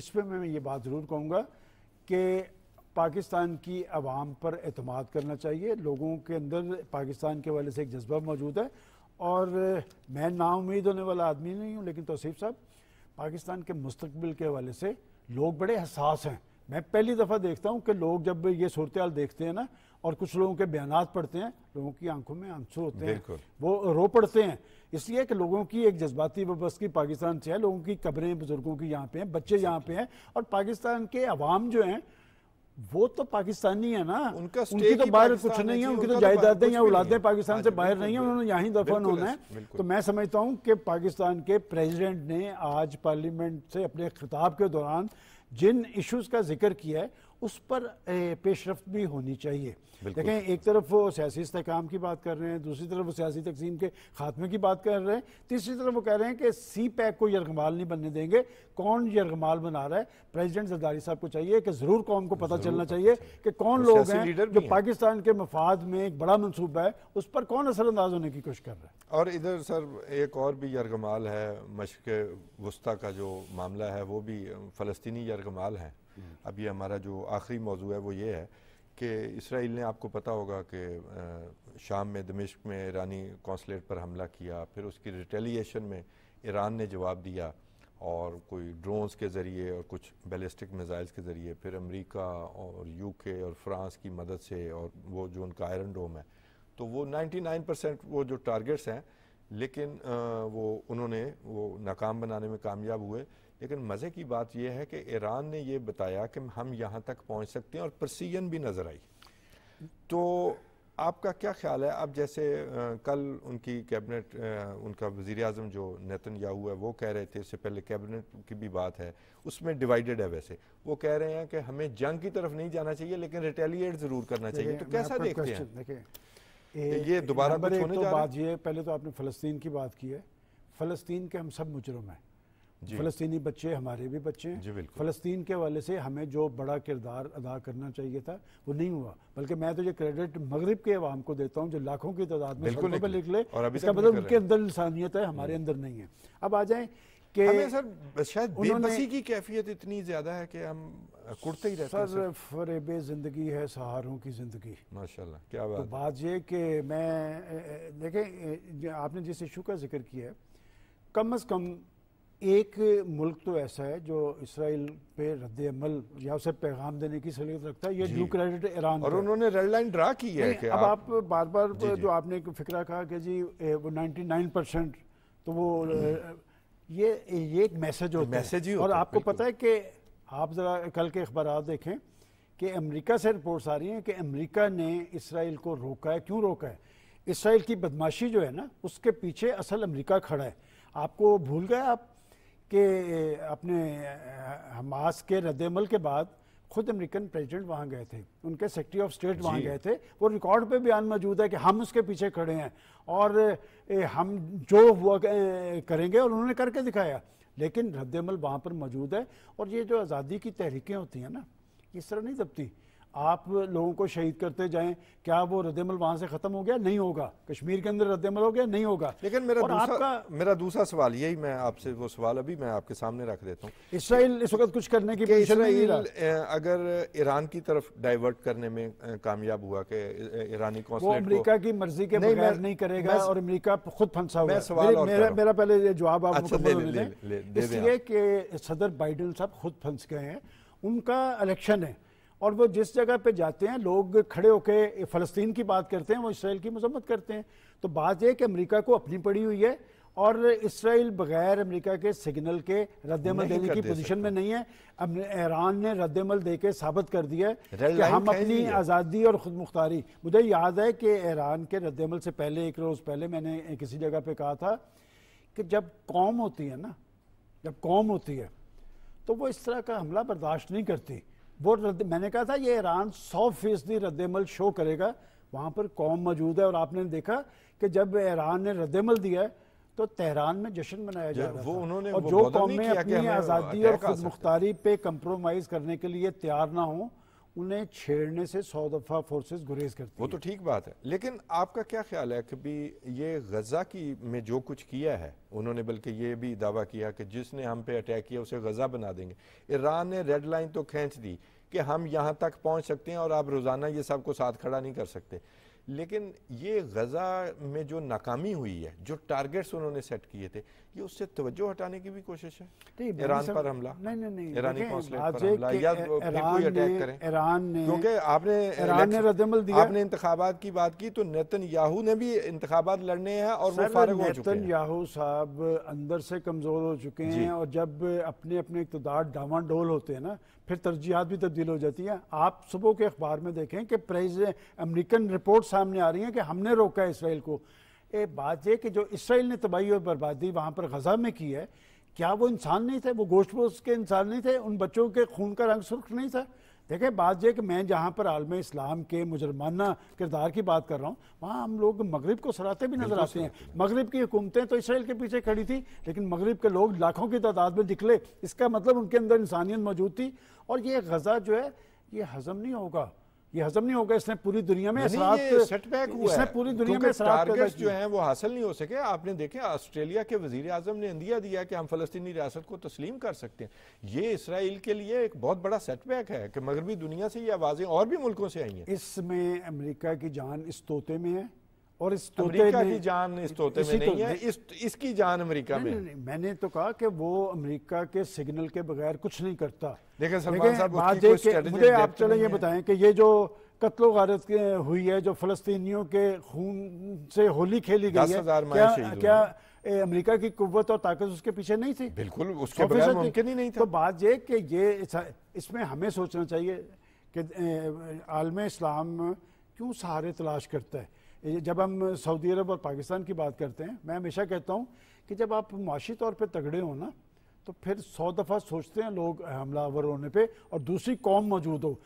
इस पर मैं ये बात ज़रूर कहूंगा कि पाकिस्तान की आवाम पर अतमाद करना चाहिए लोगों के अंदर पाकिस्तान के वाले से एक जज्बा मौजूद है और मैं नाउमीद होने वाला आदमी नहीं हूँ लेकिन तोसीफ़ साहब पाकिस्तान के मुस्तबिल के हवाले से लोग बड़े हसास हैं मैं पहली दफ़ा देखता हूँ कि लोग जब ये सूरत देखते हैं ना और कुछ लोगों के बयान पढ़ते हैं लोगों की आंखों में आंसू होते हैं वो रो पड़ते हैं इसलिए कि लोगों की एक जज्बाती वाबस्की पाकिस्तान से है लोगों की कब्रें बुजुर्गों की यहाँ पे हैं बच्चे यहाँ पे हैं और पाकिस्तान के अवाम जो हैं वो तो पाकिस्तानी है ना उनका उनकी तो बाहर कुछ नहीं है उनकी तो, तो जायदादें या औलादें पाकिस्तान हाँ से बाहर नहीं है उन्होंने यहाँ दफन होना है तो मैं समझता हूँ कि पाकिस्तान के प्रेसिडेंट ने आज पार्लियामेंट से अपने खिताब के दौरान जिन इश्यूज का जिक्र किया है उस पर पेशरफ भी होनी चाहिए देखें एक तरफ वो सियासी इसकाम की बात कर रहे हैं दूसरी तरफ वो सियासी तकसीम के खात्मे की बात कर रहे हैं तीसरी तरफ वो कह रहे हैं कि सी पैक को यरगमाल नहीं बनने देंगे कौन यरगमाल बना रहा है प्रेजिडेंट जरदारी साहब को चाहिए कि ज़रूर कौम को पता चलना चाहिए कि कौन लोग हैं जो पाकिस्तान के मफाद में एक बड़ा मनसूबा है उस पर कौन असरअंदाज होने की कोशिश कर रहा
है और इधर सर एक और भी यरगमाल है मशक़ वस्ता का जो मामला है वो भी फ़लस्तनी यरगमाल है हम्म। अभी हमारा जो आखिरी मौजू है वो ये है कि इसराइल ने आपको पता होगा कि शाम में दमिश्क में ईरानी कौंसलेट पर हमला किया फिर उसकी रिटेलिएशन में ईरान ने जवाब दिया और कोई ड्रोन्स के ज़रिए और कुछ बैलिस्टिक मिज़ाइल्स के ज़रिए फिर अमेरिका और यूके और फ्रांस की मदद से और वो जो उनका आयरन डोम है तो वो 99 परसेंट वो जो टारगेट्स हैं लेकिन वो उन्होंने वो नाकाम बनाने में कामयाब हुए लेकिन मज़े की बात यह है कि ईरान ने यह बताया कि हम यहाँ तक पहुँच सकते हैं और प्रसियन भी नज़र आई तो आपका क्या ख्याल है अब जैसे आ, कल उनकी कैबिनेट उनका वजीर अजम जो नतन याहू है वो कह रहे थे इससे पहले कैबिनेट की भी बात है उसमें डिवाइडेड है वैसे वो कह रहे हैं कि हमें जंग की तरफ नहीं जाना चाहिए लेकिन रिटेलिएट ज़रूर करना चाहिए तो कैसा देखते
हैं ए, ये दोबारा तो बात ये पहले तो आपने फ़लस्तीन की बात की है फ़लस्तीन के हम सब मुजरम हैं फ़लस्तनी बच्चे हमारे भी बच्चे हैं फ़लस्तीन के हवाले से हमें जो बड़ा किरदार अदा करना चाहिए था वो नहीं हुआ बल्कि मैं तो ये क्रेडिट मगरब के अवाम को देता हूँ जो लाखों की तादाद में निकले इसका मतलब उनके अंदर इंसानियत है हमारे हम्म। अंदर नहीं है अब आ जाए कि सर शायद बेबसी
की कैफियत इतनी ज़्यादा है कि हम कुर्ते ही रहते सर
फरेब ज़िंदगी है सहारों की ज़िंदगी
माशाल्लाह क्या बात तो
बात ये कि मैं देखें आपने जिस इशू का जिक्र किया है कम अज़ कम एक मुल्क तो ऐसा है जो इसराइल पे रद्द अमल या उसे पैगाम देने की सलीत रखता है ये ड्यू क्रेडिट ईरान और उन्होंने रेड लाइन ड्रा की है कि अब आप, आप बार बार जी जो आपने एक फिक्रा कहा कि जी वो नाइन परसेंट तो वो हम्म। ये ये एक मैसेज होता मैसेज ही और आपको पता है कि आप ज़रा कल के अखबार देखें कि अमरीका से रिपोर्ट्स आ रही हैं कि अमरीका ने इसराइल को रोका है क्यों रोका है इसराइल की बदमाशी जो है ना उसके पीछे असल अमरीका खड़ा है आपको भूल गए आप कि अपने हमास के रद्दमल के बाद खुद अमेरिकन प्रेसिडेंट वहाँ गए थे उनके सेक्रेटरी ऑफ स्टेट वहाँ गए थे वो रिकॉर्ड पे बयान मौजूद है कि हम उसके पीछे खड़े हैं और ए, हम जो हुआ करेंगे और उन्होंने करके दिखाया लेकिन रद्दमल वहाँ पर मौजूद है और ये जो आज़ादी की तहरीकें होती हैं ना इस तरह नहीं दबती आप लोगों को शहीद करते जाएं क्या वो रद्दमल वहां से खत्म हो गया नहीं होगा कश्मीर के अंदर रद्दमल हो गया नहीं होगा लेकिन मेरा दूसरा, आपका
मेरा दूसरा सवाल यही मैं आपसे वो सवाल अभी मैं आपके सामने रख देता हूँ
इसराइल इस वक्त कुछ करने की इसराइल
अगर ईरान की तरफ डाइवर्ट करने में कामयाब हुआ कि ईरानी वो अमरीका की मर्जी के बगैर नहीं करेगा और
अमरीका खुद फंसा हुआ मेरा पहले जवाब आप अच्छा, इसलिए सदर बाइडन साहब खुद फंस गए हैं उनका इलेक्शन है और वो जिस जगह पे जाते हैं लोग खड़े होके फ़लस्तीन की बात करते हैं वो इसराइल की मजम्मत करते हैं तो बात यह कि अमेरिका को अपनी पड़ी हुई है और इसराइल बगैर अमेरिका के सिग्नल के रद्दमल देने की पोजीशन में नहीं है ईरान ने रद्दमल दे के साबित कर दिया है कि हम अपनी आज़ादी और ख़ुद मुख्तारी मुझे याद है कि ईरान के रद्दमल से पहले एक रोज़ पहले मैंने किसी जगह पे कहा था कि जब कौम होती है ना जब कौम होती है तो वो इस तरह का हमला बर्दाश्त नहीं करती वो रद्द मैंने कहा था ये ईरान सौ फीसदी रद्दमल शो करेगा वहाँ पर कौम मौजूद है और आपने देखा कि जब ईरान ने रद्दमल दिया है तो तेहरान में जश्न मनाया जा रहा वो उन्होंने और वो जो कौमें अपनी आज़ादी और खुद मुख्तारी पे कंप्रोमाइज़ करने के लिए तैयार ना हों उन्हें छेड़ने से सौ दफ़ा फोर्सेस गुरेज करती
वो तो ठीक बात है लेकिन आपका क्या ख्याल है कि भी ये गज़ा की में जो कुछ किया है उन्होंने बल्कि ये भी दावा किया कि जिसने हम पे अटैक किया उसे गज़ा बना देंगे ईरान ने रेड लाइन तो खींच दी कि हम यहाँ तक पहुँच सकते हैं और आप रोज़ाना ये सबको साथ खड़ा नहीं कर सकते लेकिन ये गज़ा में जो नाकामी हुई है जो टारगेट्स उन्होंने सेट किए थे ये उससे तवज्जो हटाने की भी कोशिश है ईरान पर हमला नहीं नहीं नहीं ईरानी
ईरान ने क्योंकि आपने ईरान ने रद्दमल दिया आपने
इंतखाबात की बात की तो नेतन याहू ने भी इंतखाबात लड़ने हैं और वो फारिग हो चुके हैं
याहू साहब अंदर से कमज़ोर हो चुके हैं और जब अपने अपने इकतदार डोल होते हैं ना फिर तरजीहत भी तब्दील हो जाती है आप सुबह के अखबार में देखें कि प्रेज अमरीकन रिपोर्ट सामने आ रही है कि हमने रोका इसराइल को ये बात यह कि जो इसराइल ने तबाही और बर्बादी वहाँ पर गजा में की है क्या वो इंसान नहीं थे वो गोश्त बोश के इंसान नहीं थे उन बच्चों के खून का रंग सुर्ख नहीं था देखें बात यह कि मैं जहाँ पर आलम इस्लाम के मुजरमाना किरदार की बात कर रहा हूँ वहाँ हम लोग मगरब को सराते भी नजर आते हैं मगरब की हुकूमतें तो इसराइल के पीछे खड़ी थी लेकिन मगरब के लोग लाखों की तादाद में निकले इसका मतलब उनके अंदर इंसानियत मौजूद थी और ये गजा जो है ये हजम नहीं होगा ये हजम नहीं होगा इसने पूरी दुनिया में सेटबैक हुआ इसने पूरी दुनिया में टारगेट जो है
वो हासिल नहीं हो सके आपने देखे ऑस्ट्रेलिया के वजीर आजम ने इंदिया दिया कि हम फलस्तीनी रियासत को तस्लीम कर सकते हैं ये इसराइल के लिए एक बहुत बड़ा सेटबैक
है कि मगरबी दुनिया से ये आवाज़ें और भी मुल्कों से आई हैं इसमें अमरीका की जान इस तोते में है और इस तोते में, की जान इस तोते में तो नहीं तो, है इस इसकी जान अमेरिका में नहीं, नहीं, मैंने तो कहा कि वो अमेरिका के सिग्नल के बगैर कुछ नहीं करता देखें सलमान साहब मुझे आप चले ये बताएं कि ये जो कत्लो गारत हुई है जो फलस्तीनियों के खून से होली खेली गई है क्या क्या अमेरिका की कुत और ताकत उसके पीछे नहीं थी बिल्कुल उसके बगैर मुमकिन ही नहीं था तो बात ये कि ये इसमें हमें सोचना चाहिए कि आलम इस्लाम क्यों सहारे तलाश करता है जब हम सऊदी अरब और पाकिस्तान की बात करते हैं मैं हमेशा कहता हूँ कि जब आप माशी तौर पर तगड़े हो ना तो फिर सौ दफ़ा सोचते हैं लोग हमलावर होने पे और दूसरी कौम मौजूद हो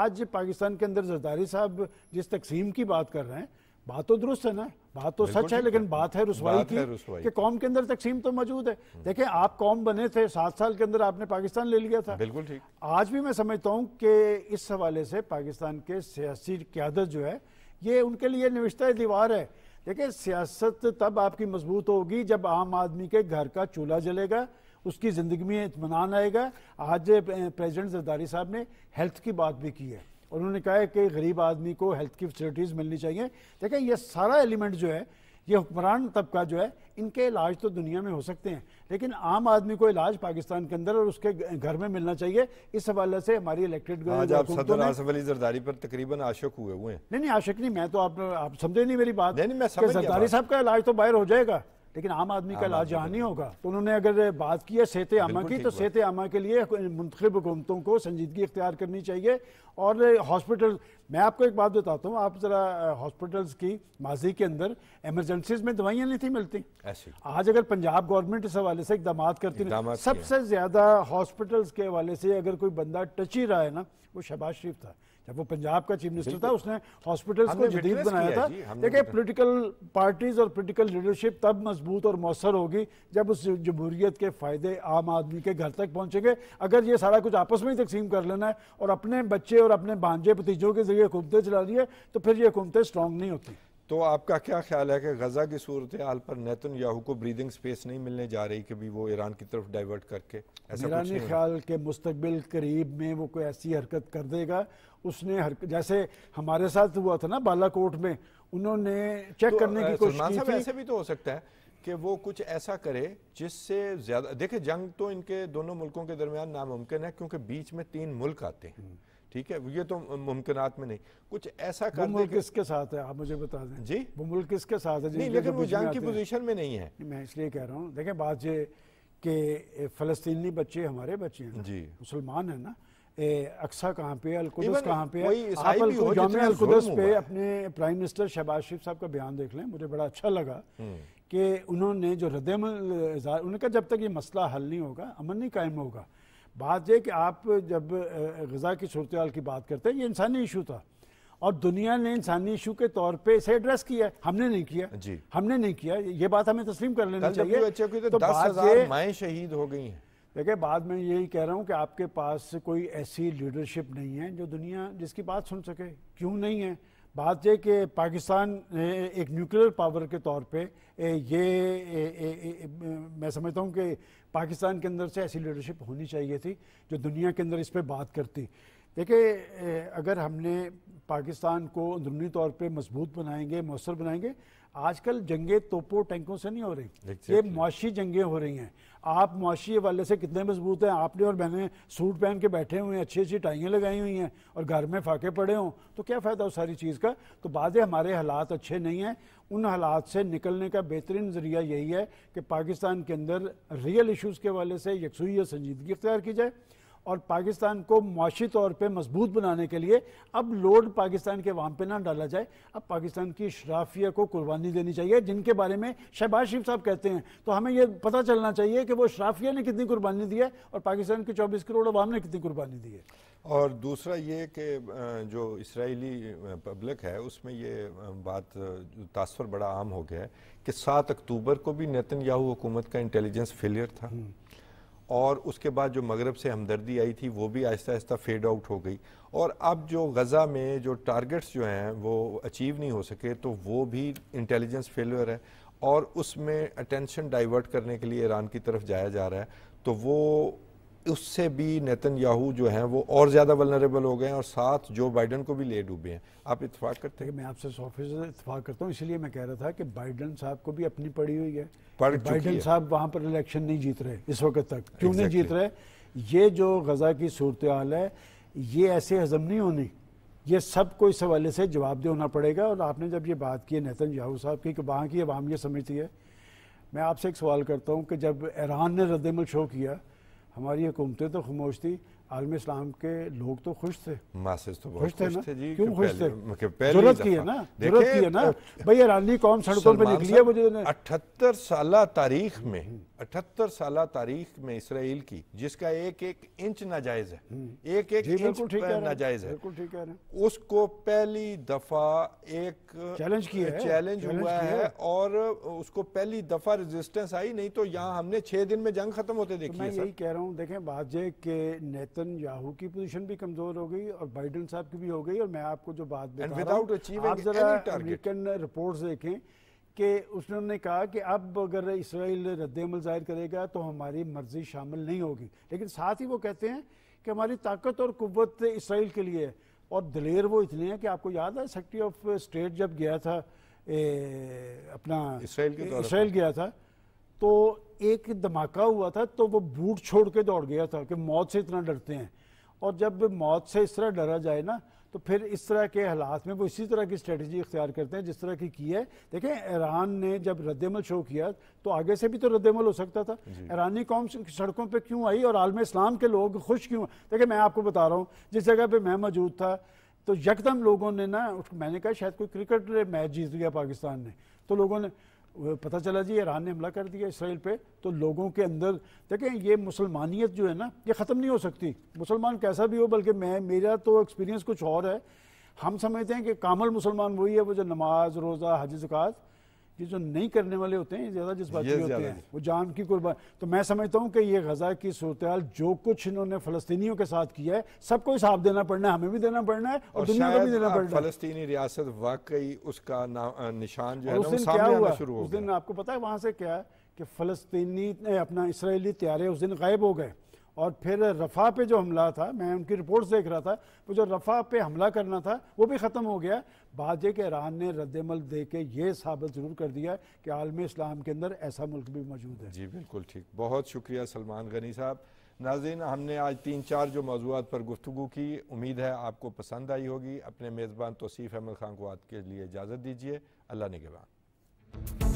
आज पाकिस्तान के अंदर जरदारी साहब जिस तकसीम की बात कर रहे हैं बात तो दुरुस्त है ना बात तो सच है लेकिन बात है रसवाई की कि कौम के अंदर तकसीम तो मौजूद है हम्म। देखें आप कौम बने थे सात साल के अंदर आपने पाकिस्तान ले लिया था बिल्कुल ठीक आज भी मैं समझता हूँ कि इस हवाले से पाकिस्तान के सियासी क्यादत जो है ये उनके लिए निविष्टा दीवार है देखिए सियासत तब आपकी मजबूत होगी जब आम आदमी के घर का चूल्हा जलेगा उसकी ज़िंदगी में इतमान आएगा आज प्रेजिडेंट जरदारी साहब ने हेल्थ की बात भी की है उन्होंने कहा है कि गरीब आदमी को हेल्थ की फैसिलिटीज़ मिलनी चाहिए देखिए ये सारा एलिमेंट जो है ये हुक्मरान तबका जो है इनके इलाज तो दुनिया में हो सकते हैं लेकिन आम आदमी को इलाज पाकिस्तान के अंदर और उसके घर में मिलना चाहिए इस हवाले से हमारी इलेक्टेड आज
पर तकरीबन आशक हुए हुए हैं
नहीं नहीं आशक नहीं मैं तो आप, आप समझे नहीं मेरी बात नहीं, नहीं मैं साहब का इलाज तो बाहर हो जाएगा लेकिन आम आदमी का इलाज यहाँ नहीं होगा तो उन्होंने अगर बात की है सेहत आमा हाँ, की तो सेहत आमा के लिए मुंतब हुकूमतों को संजीदगी इख्तियार करनी चाहिए और हॉस्पिटल मैं आपको एक बात बताता हूँ आप ज़रा हॉस्पिटल्स की माजी के अंदर एमरजेंसीज में दवाइयाँ नहीं थी मिलती आज अगर पंजाब गवर्नमेंट इस हवाले से इकदाम करती है सबसे ज़्यादा हॉस्पिटल्स के हवाले से अगर कोई बंदा टच ही रहा है ना वो शहबाज शरीफ था जब वो पंजाब का चीफ मिनिस्टर था उसने हॉस्पिटल्स को जदीद बनाया था देखिए पॉलिटिकल पार्टीज और पॉलिटिकल लीडरशिप तब मजबूत और मौसर होगी जब उस जमहूरियत के फायदे आम आदमी के घर तक पहुंचेंगे अगर ये सारा कुछ आपस में ही तकसीम कर लेना है और अपने बच्चे और अपने भांजे भतीजों के जरिए हुकूमतें चला रही है तो फिर ये हुकूमतें स्ट्रांग नहीं होती
तो आपका क्या ख्याल है कि गज़ा की सूरत हाल पर नैतन याहू को ब्रीदिंग स्पेस नहीं मिलने जा रही कि भी वो ईरान की तरफ डाइवर्ट करके ऐसा मेरा नहीं
ख्याल के मुस्तबिल करीब में वो कोई ऐसी हरकत कर देगा उसने हर जैसे हमारे साथ हुआ था ना बालाकोट में उन्होंने चेक तो, करने की कोशिश की ऐसे
भी तो हो सकता है कि वो कुछ ऐसा करे जिससे ज्यादा देखे जंग तो इनके दोनों मुल्कों के दरमियान नामुमकिन है क्योंकि बीच में तीन मुल्क आते हैं ठीक है ये तो मुमकिन में नहीं
कुछ ऐसा कर मुल्क किसके साथ है आप मुझे बता दें जी वो मुल्क किसके साथ है नहीं लेकिन वो जंग की पोजीशन में नहीं है मैं इसलिए कह रहा हूँ देखें बात ये कि फ़लस्तीनी बच्चे हमारे बच्चे हैं जी मुसलमान है ना अक्सा कहाँ पे अलकुदस कहाँ पे आप अलकुदस पे अपने प्राइम मिनिस्टर शहबाज शरीफ साहब का बयान देख लें मुझे बड़ा अच्छा लगा हम्म। कि उन्होंने जो रद्दमल इजहार उन्होंने कहा जब तक ये मसला हल नहीं होगा अमन नहीं कायम होगा बात यह कि आप जब गज़ा की सूरत की बात करते हैं ये इंसानी इशू था और दुनिया ने इंसानी इशू के तौर पे इसे एड्रेस किया हमने नहीं किया जी हमने नहीं किया ये बात हमें तस्लीम कर लेना चाहिए तो, तो, दस हजार ये शहीद हो गई हैं देखिए बाद में यही कह रहा हूँ कि आपके पास कोई ऐसी लीडरशिप नहीं है जो दुनिया जिसकी बात सुन सके क्यों नहीं है बात यह कि पाकिस्तान एक न्यूक्लियर पावर के तौर पे ये ए, ए, ए, मैं समझता हूँ कि पाकिस्तान के अंदर से ऐसी लीडरशिप होनी चाहिए थी जो दुनिया के अंदर इस पर बात करती देखिए अगर हमने पाकिस्तान को अंदरूनी तौर पे मजबूत बनाएंगे मौसर बनाएंगे आजकल जंगे तोपों टैंकों से नहीं हो रही ये मुआशी जंगें हो रही हैं आप मुआशी वाले से कितने मजबूत हैं आपने और मैंने सूट पहन के बैठे हुए हैं अच्छी अच्छी टाइयाँ लगाई हुई हैं और घर में फाके पड़े हों तो क्या फ़ायदा उस सारी चीज़ का तो बाद हमारे हालात अच्छे नहीं हैं उन हालात से निकलने का बेहतरीन ज़रिया यही है कि पाकिस्तान के अंदर रियल इशूज़ के वाले से यकसुई संजीदगी अख्तियार की जाए और पाकिस्तान को मुआशी तौर पर मजबूत बनाने के लिए अब लोड पाकिस्तान के वहाँ पर ना डाला जाए अब पाकिस्तान की शराफिया को कुर्बानी देनी चाहिए जिनके बारे में शहबाज शरीफ साहब कहते हैं तो हमें ये पता चलना चाहिए कि वो शराफिया ने कितनी कुर्बानी दी है और पाकिस्तान की चौबीस करोड़ अवाम ने कितनी कुर्बानी दी है और
दूसरा ये कि जो इसराइली पब्लिक है उसमें ये बात तासर बड़ा आम हो गया है कि सात अक्टूबर को भी नितिन याहू हुकूमत का इंटेलिजेंस फेलियर था हम्म। और उसके बाद जो मगरब से हमदर्दी आई थी वो भी आहिस्ता आहिस्ता फेड आउट हो गई और अब जो गज़ा में जो टारगेट्स जो हैं वो अचीव नहीं हो सके तो वो भी इंटेलिजेंस फेलर है और उसमें अटेंशन डाइवर्ट करने के लिए ईरान की तरफ जाया जा रहा है तो वो उससे भी नेतन याहू जो हैं वो और ज़्यादा वलनरेबल हो गए हैं और साथ जो बाइडन को भी ले डूबे हैं आप इतफाक़ करते
हैं मैं आपसे सौ फीसद इतफाक़ करता हूँ इसलिए मैं कह रहा था कि बाइडन साहब को भी अपनी पड़ी हुई है बाइडन साहब वहाँ पर इलेक्शन नहीं जीत रहे इस वक्त तक क्यों नहीं जीत रहे ये जो गज़ा की सूरत हाल है ये ऐसे हजम नहीं होनी ये सबको इस हवाले से जवाब दे होना पड़ेगा और आपने जब ये बात की नेतन याहू साहब की कि वहाँ की आवाम ये समझती है मैं आपसे एक सवाल करता हूँ कि जब ईरान ने रद्दमल शो किया हमारी हुकूमतें तो खामोश थी आलम इस्लाम के लोग तो खुश थे मासिस तो खुश थे ना जी क्यों खुश थे जरूरत की है ना जरूरत की है ना भाई रानी कौम सड़कों पर निकली है
मुझे अठहत्तर साल तारीख हम्म, में हम्म। अठहत्तर साल तारीख में इसराइल की जिसका एक एक इंच नाजायज है हम्म। एक एक इंच नाजायज है बिल्कुल ठीक है उसको पहली दफा एक चैलेंज किया चैलेंज हुआ है और उसको पहली दफा रेजिस्टेंस आई नहीं तो यहाँ हमने छह दिन में जंग खत्म होते तो देखी मैं यही
कह रहा हूँ देखें बाजे के नेता नेतन्याहू की पोजीशन भी कमजोर हो गई और बाइडन साहब की भी हो गई और मैं आपको जो बात विदाउट आप जरा अमेरिकन रिपोर्ट्स uh, देखें कि उसने कहा कि अब अगर इसराइल रद्दमल जाहिर करेगा तो हमारी मर्जी शामिल नहीं होगी लेकिन साथ ही वो कहते हैं कि हमारी ताकत और कुत इसराइल के लिए और दलेर वो इतने हैं कि आपको याद है सेक्रेटरी ऑफ स्टेट जब गया था ए, अपना इसराइल गया था तो एक धमाका हुआ था तो वो बूट छोड़ के दौड़ गया था कि मौत से इतना डरते हैं और जब मौत से इस तरह डरा जाए ना तो फिर इस तरह के हालात में वो इसी तरह की स्ट्रेटजी इख्तियार करते हैं जिस तरह की की है देखें ईरान ने जब रद्दमल शो किया तो आगे से भी तो रद्दमल हो सकता था ईरानी कौम सड़कों पर क्यों आई और आलम इस्लाम के लोग खुश क्यों देखिए मैं आपको बता रहा हूँ जिस जगह पर मैं मौजूद था तो यकदम लोगों ने ना मैंने कहा शायद कोई क्रिकेट मैच जीत गया पाकिस्तान ने तो लोगों ने पता चला जी ईरान ने हमला कर दिया इसराइल पे तो लोगों के अंदर देखें ये मुसलमानियत जो है ना ये ख़त्म नहीं हो सकती मुसलमान कैसा भी हो बल्कि मैं मेरा तो एक्सपीरियंस कुछ और है हम समझते हैं कि कामल मुसलमान वही है वो जो नमाज रोज़ा हज जक़ात ये जो नहीं करने वाले होते हैं ज़्यादा बात होते हैं है। वो जान की कुर्बान तो मैं समझता हूँ कि ये गज़ा की सूरत जो कुछ इन्होंने फलस्तनी के साथ किया है सबको हिसाब देना पड़ना है हमें भी देना पड़ना है और, और दुनिया को भी देना पड़ना है
फ़लस्तनी रियासत वाकई उसका निशान जो है उस दिन क्या हुआ उस
दिन आपको पता है वहां से क्या है कि फ़लस्तनी अपना इसराइली त्यारे उस दिन गायब हो गए और फिर रफ़ा पे जो हमला था मैं उनकी रिपोर्ट्स देख रहा था वो जो रफ़ा पे हमला करना था वो भी ख़त्म हो गया बाद के ईरान ने रद्दमल दे के ये साबित ज़रूर कर दिया कि आलम इस्लाम के अंदर ऐसा मुल्क भी मौजूद है
जी बिल्कुल ठीक बहुत शुक्रिया सलमान गनी साहब नाजिन हमने आज तीन चार जो मौजूद पर गुफ्तु की उम्मीद है आपको पसंद आई होगी अपने मेज़बान तोसीफ़ अहमद ख़ान को आज के लिए इजाज़त दीजिए अल्लाह निगबान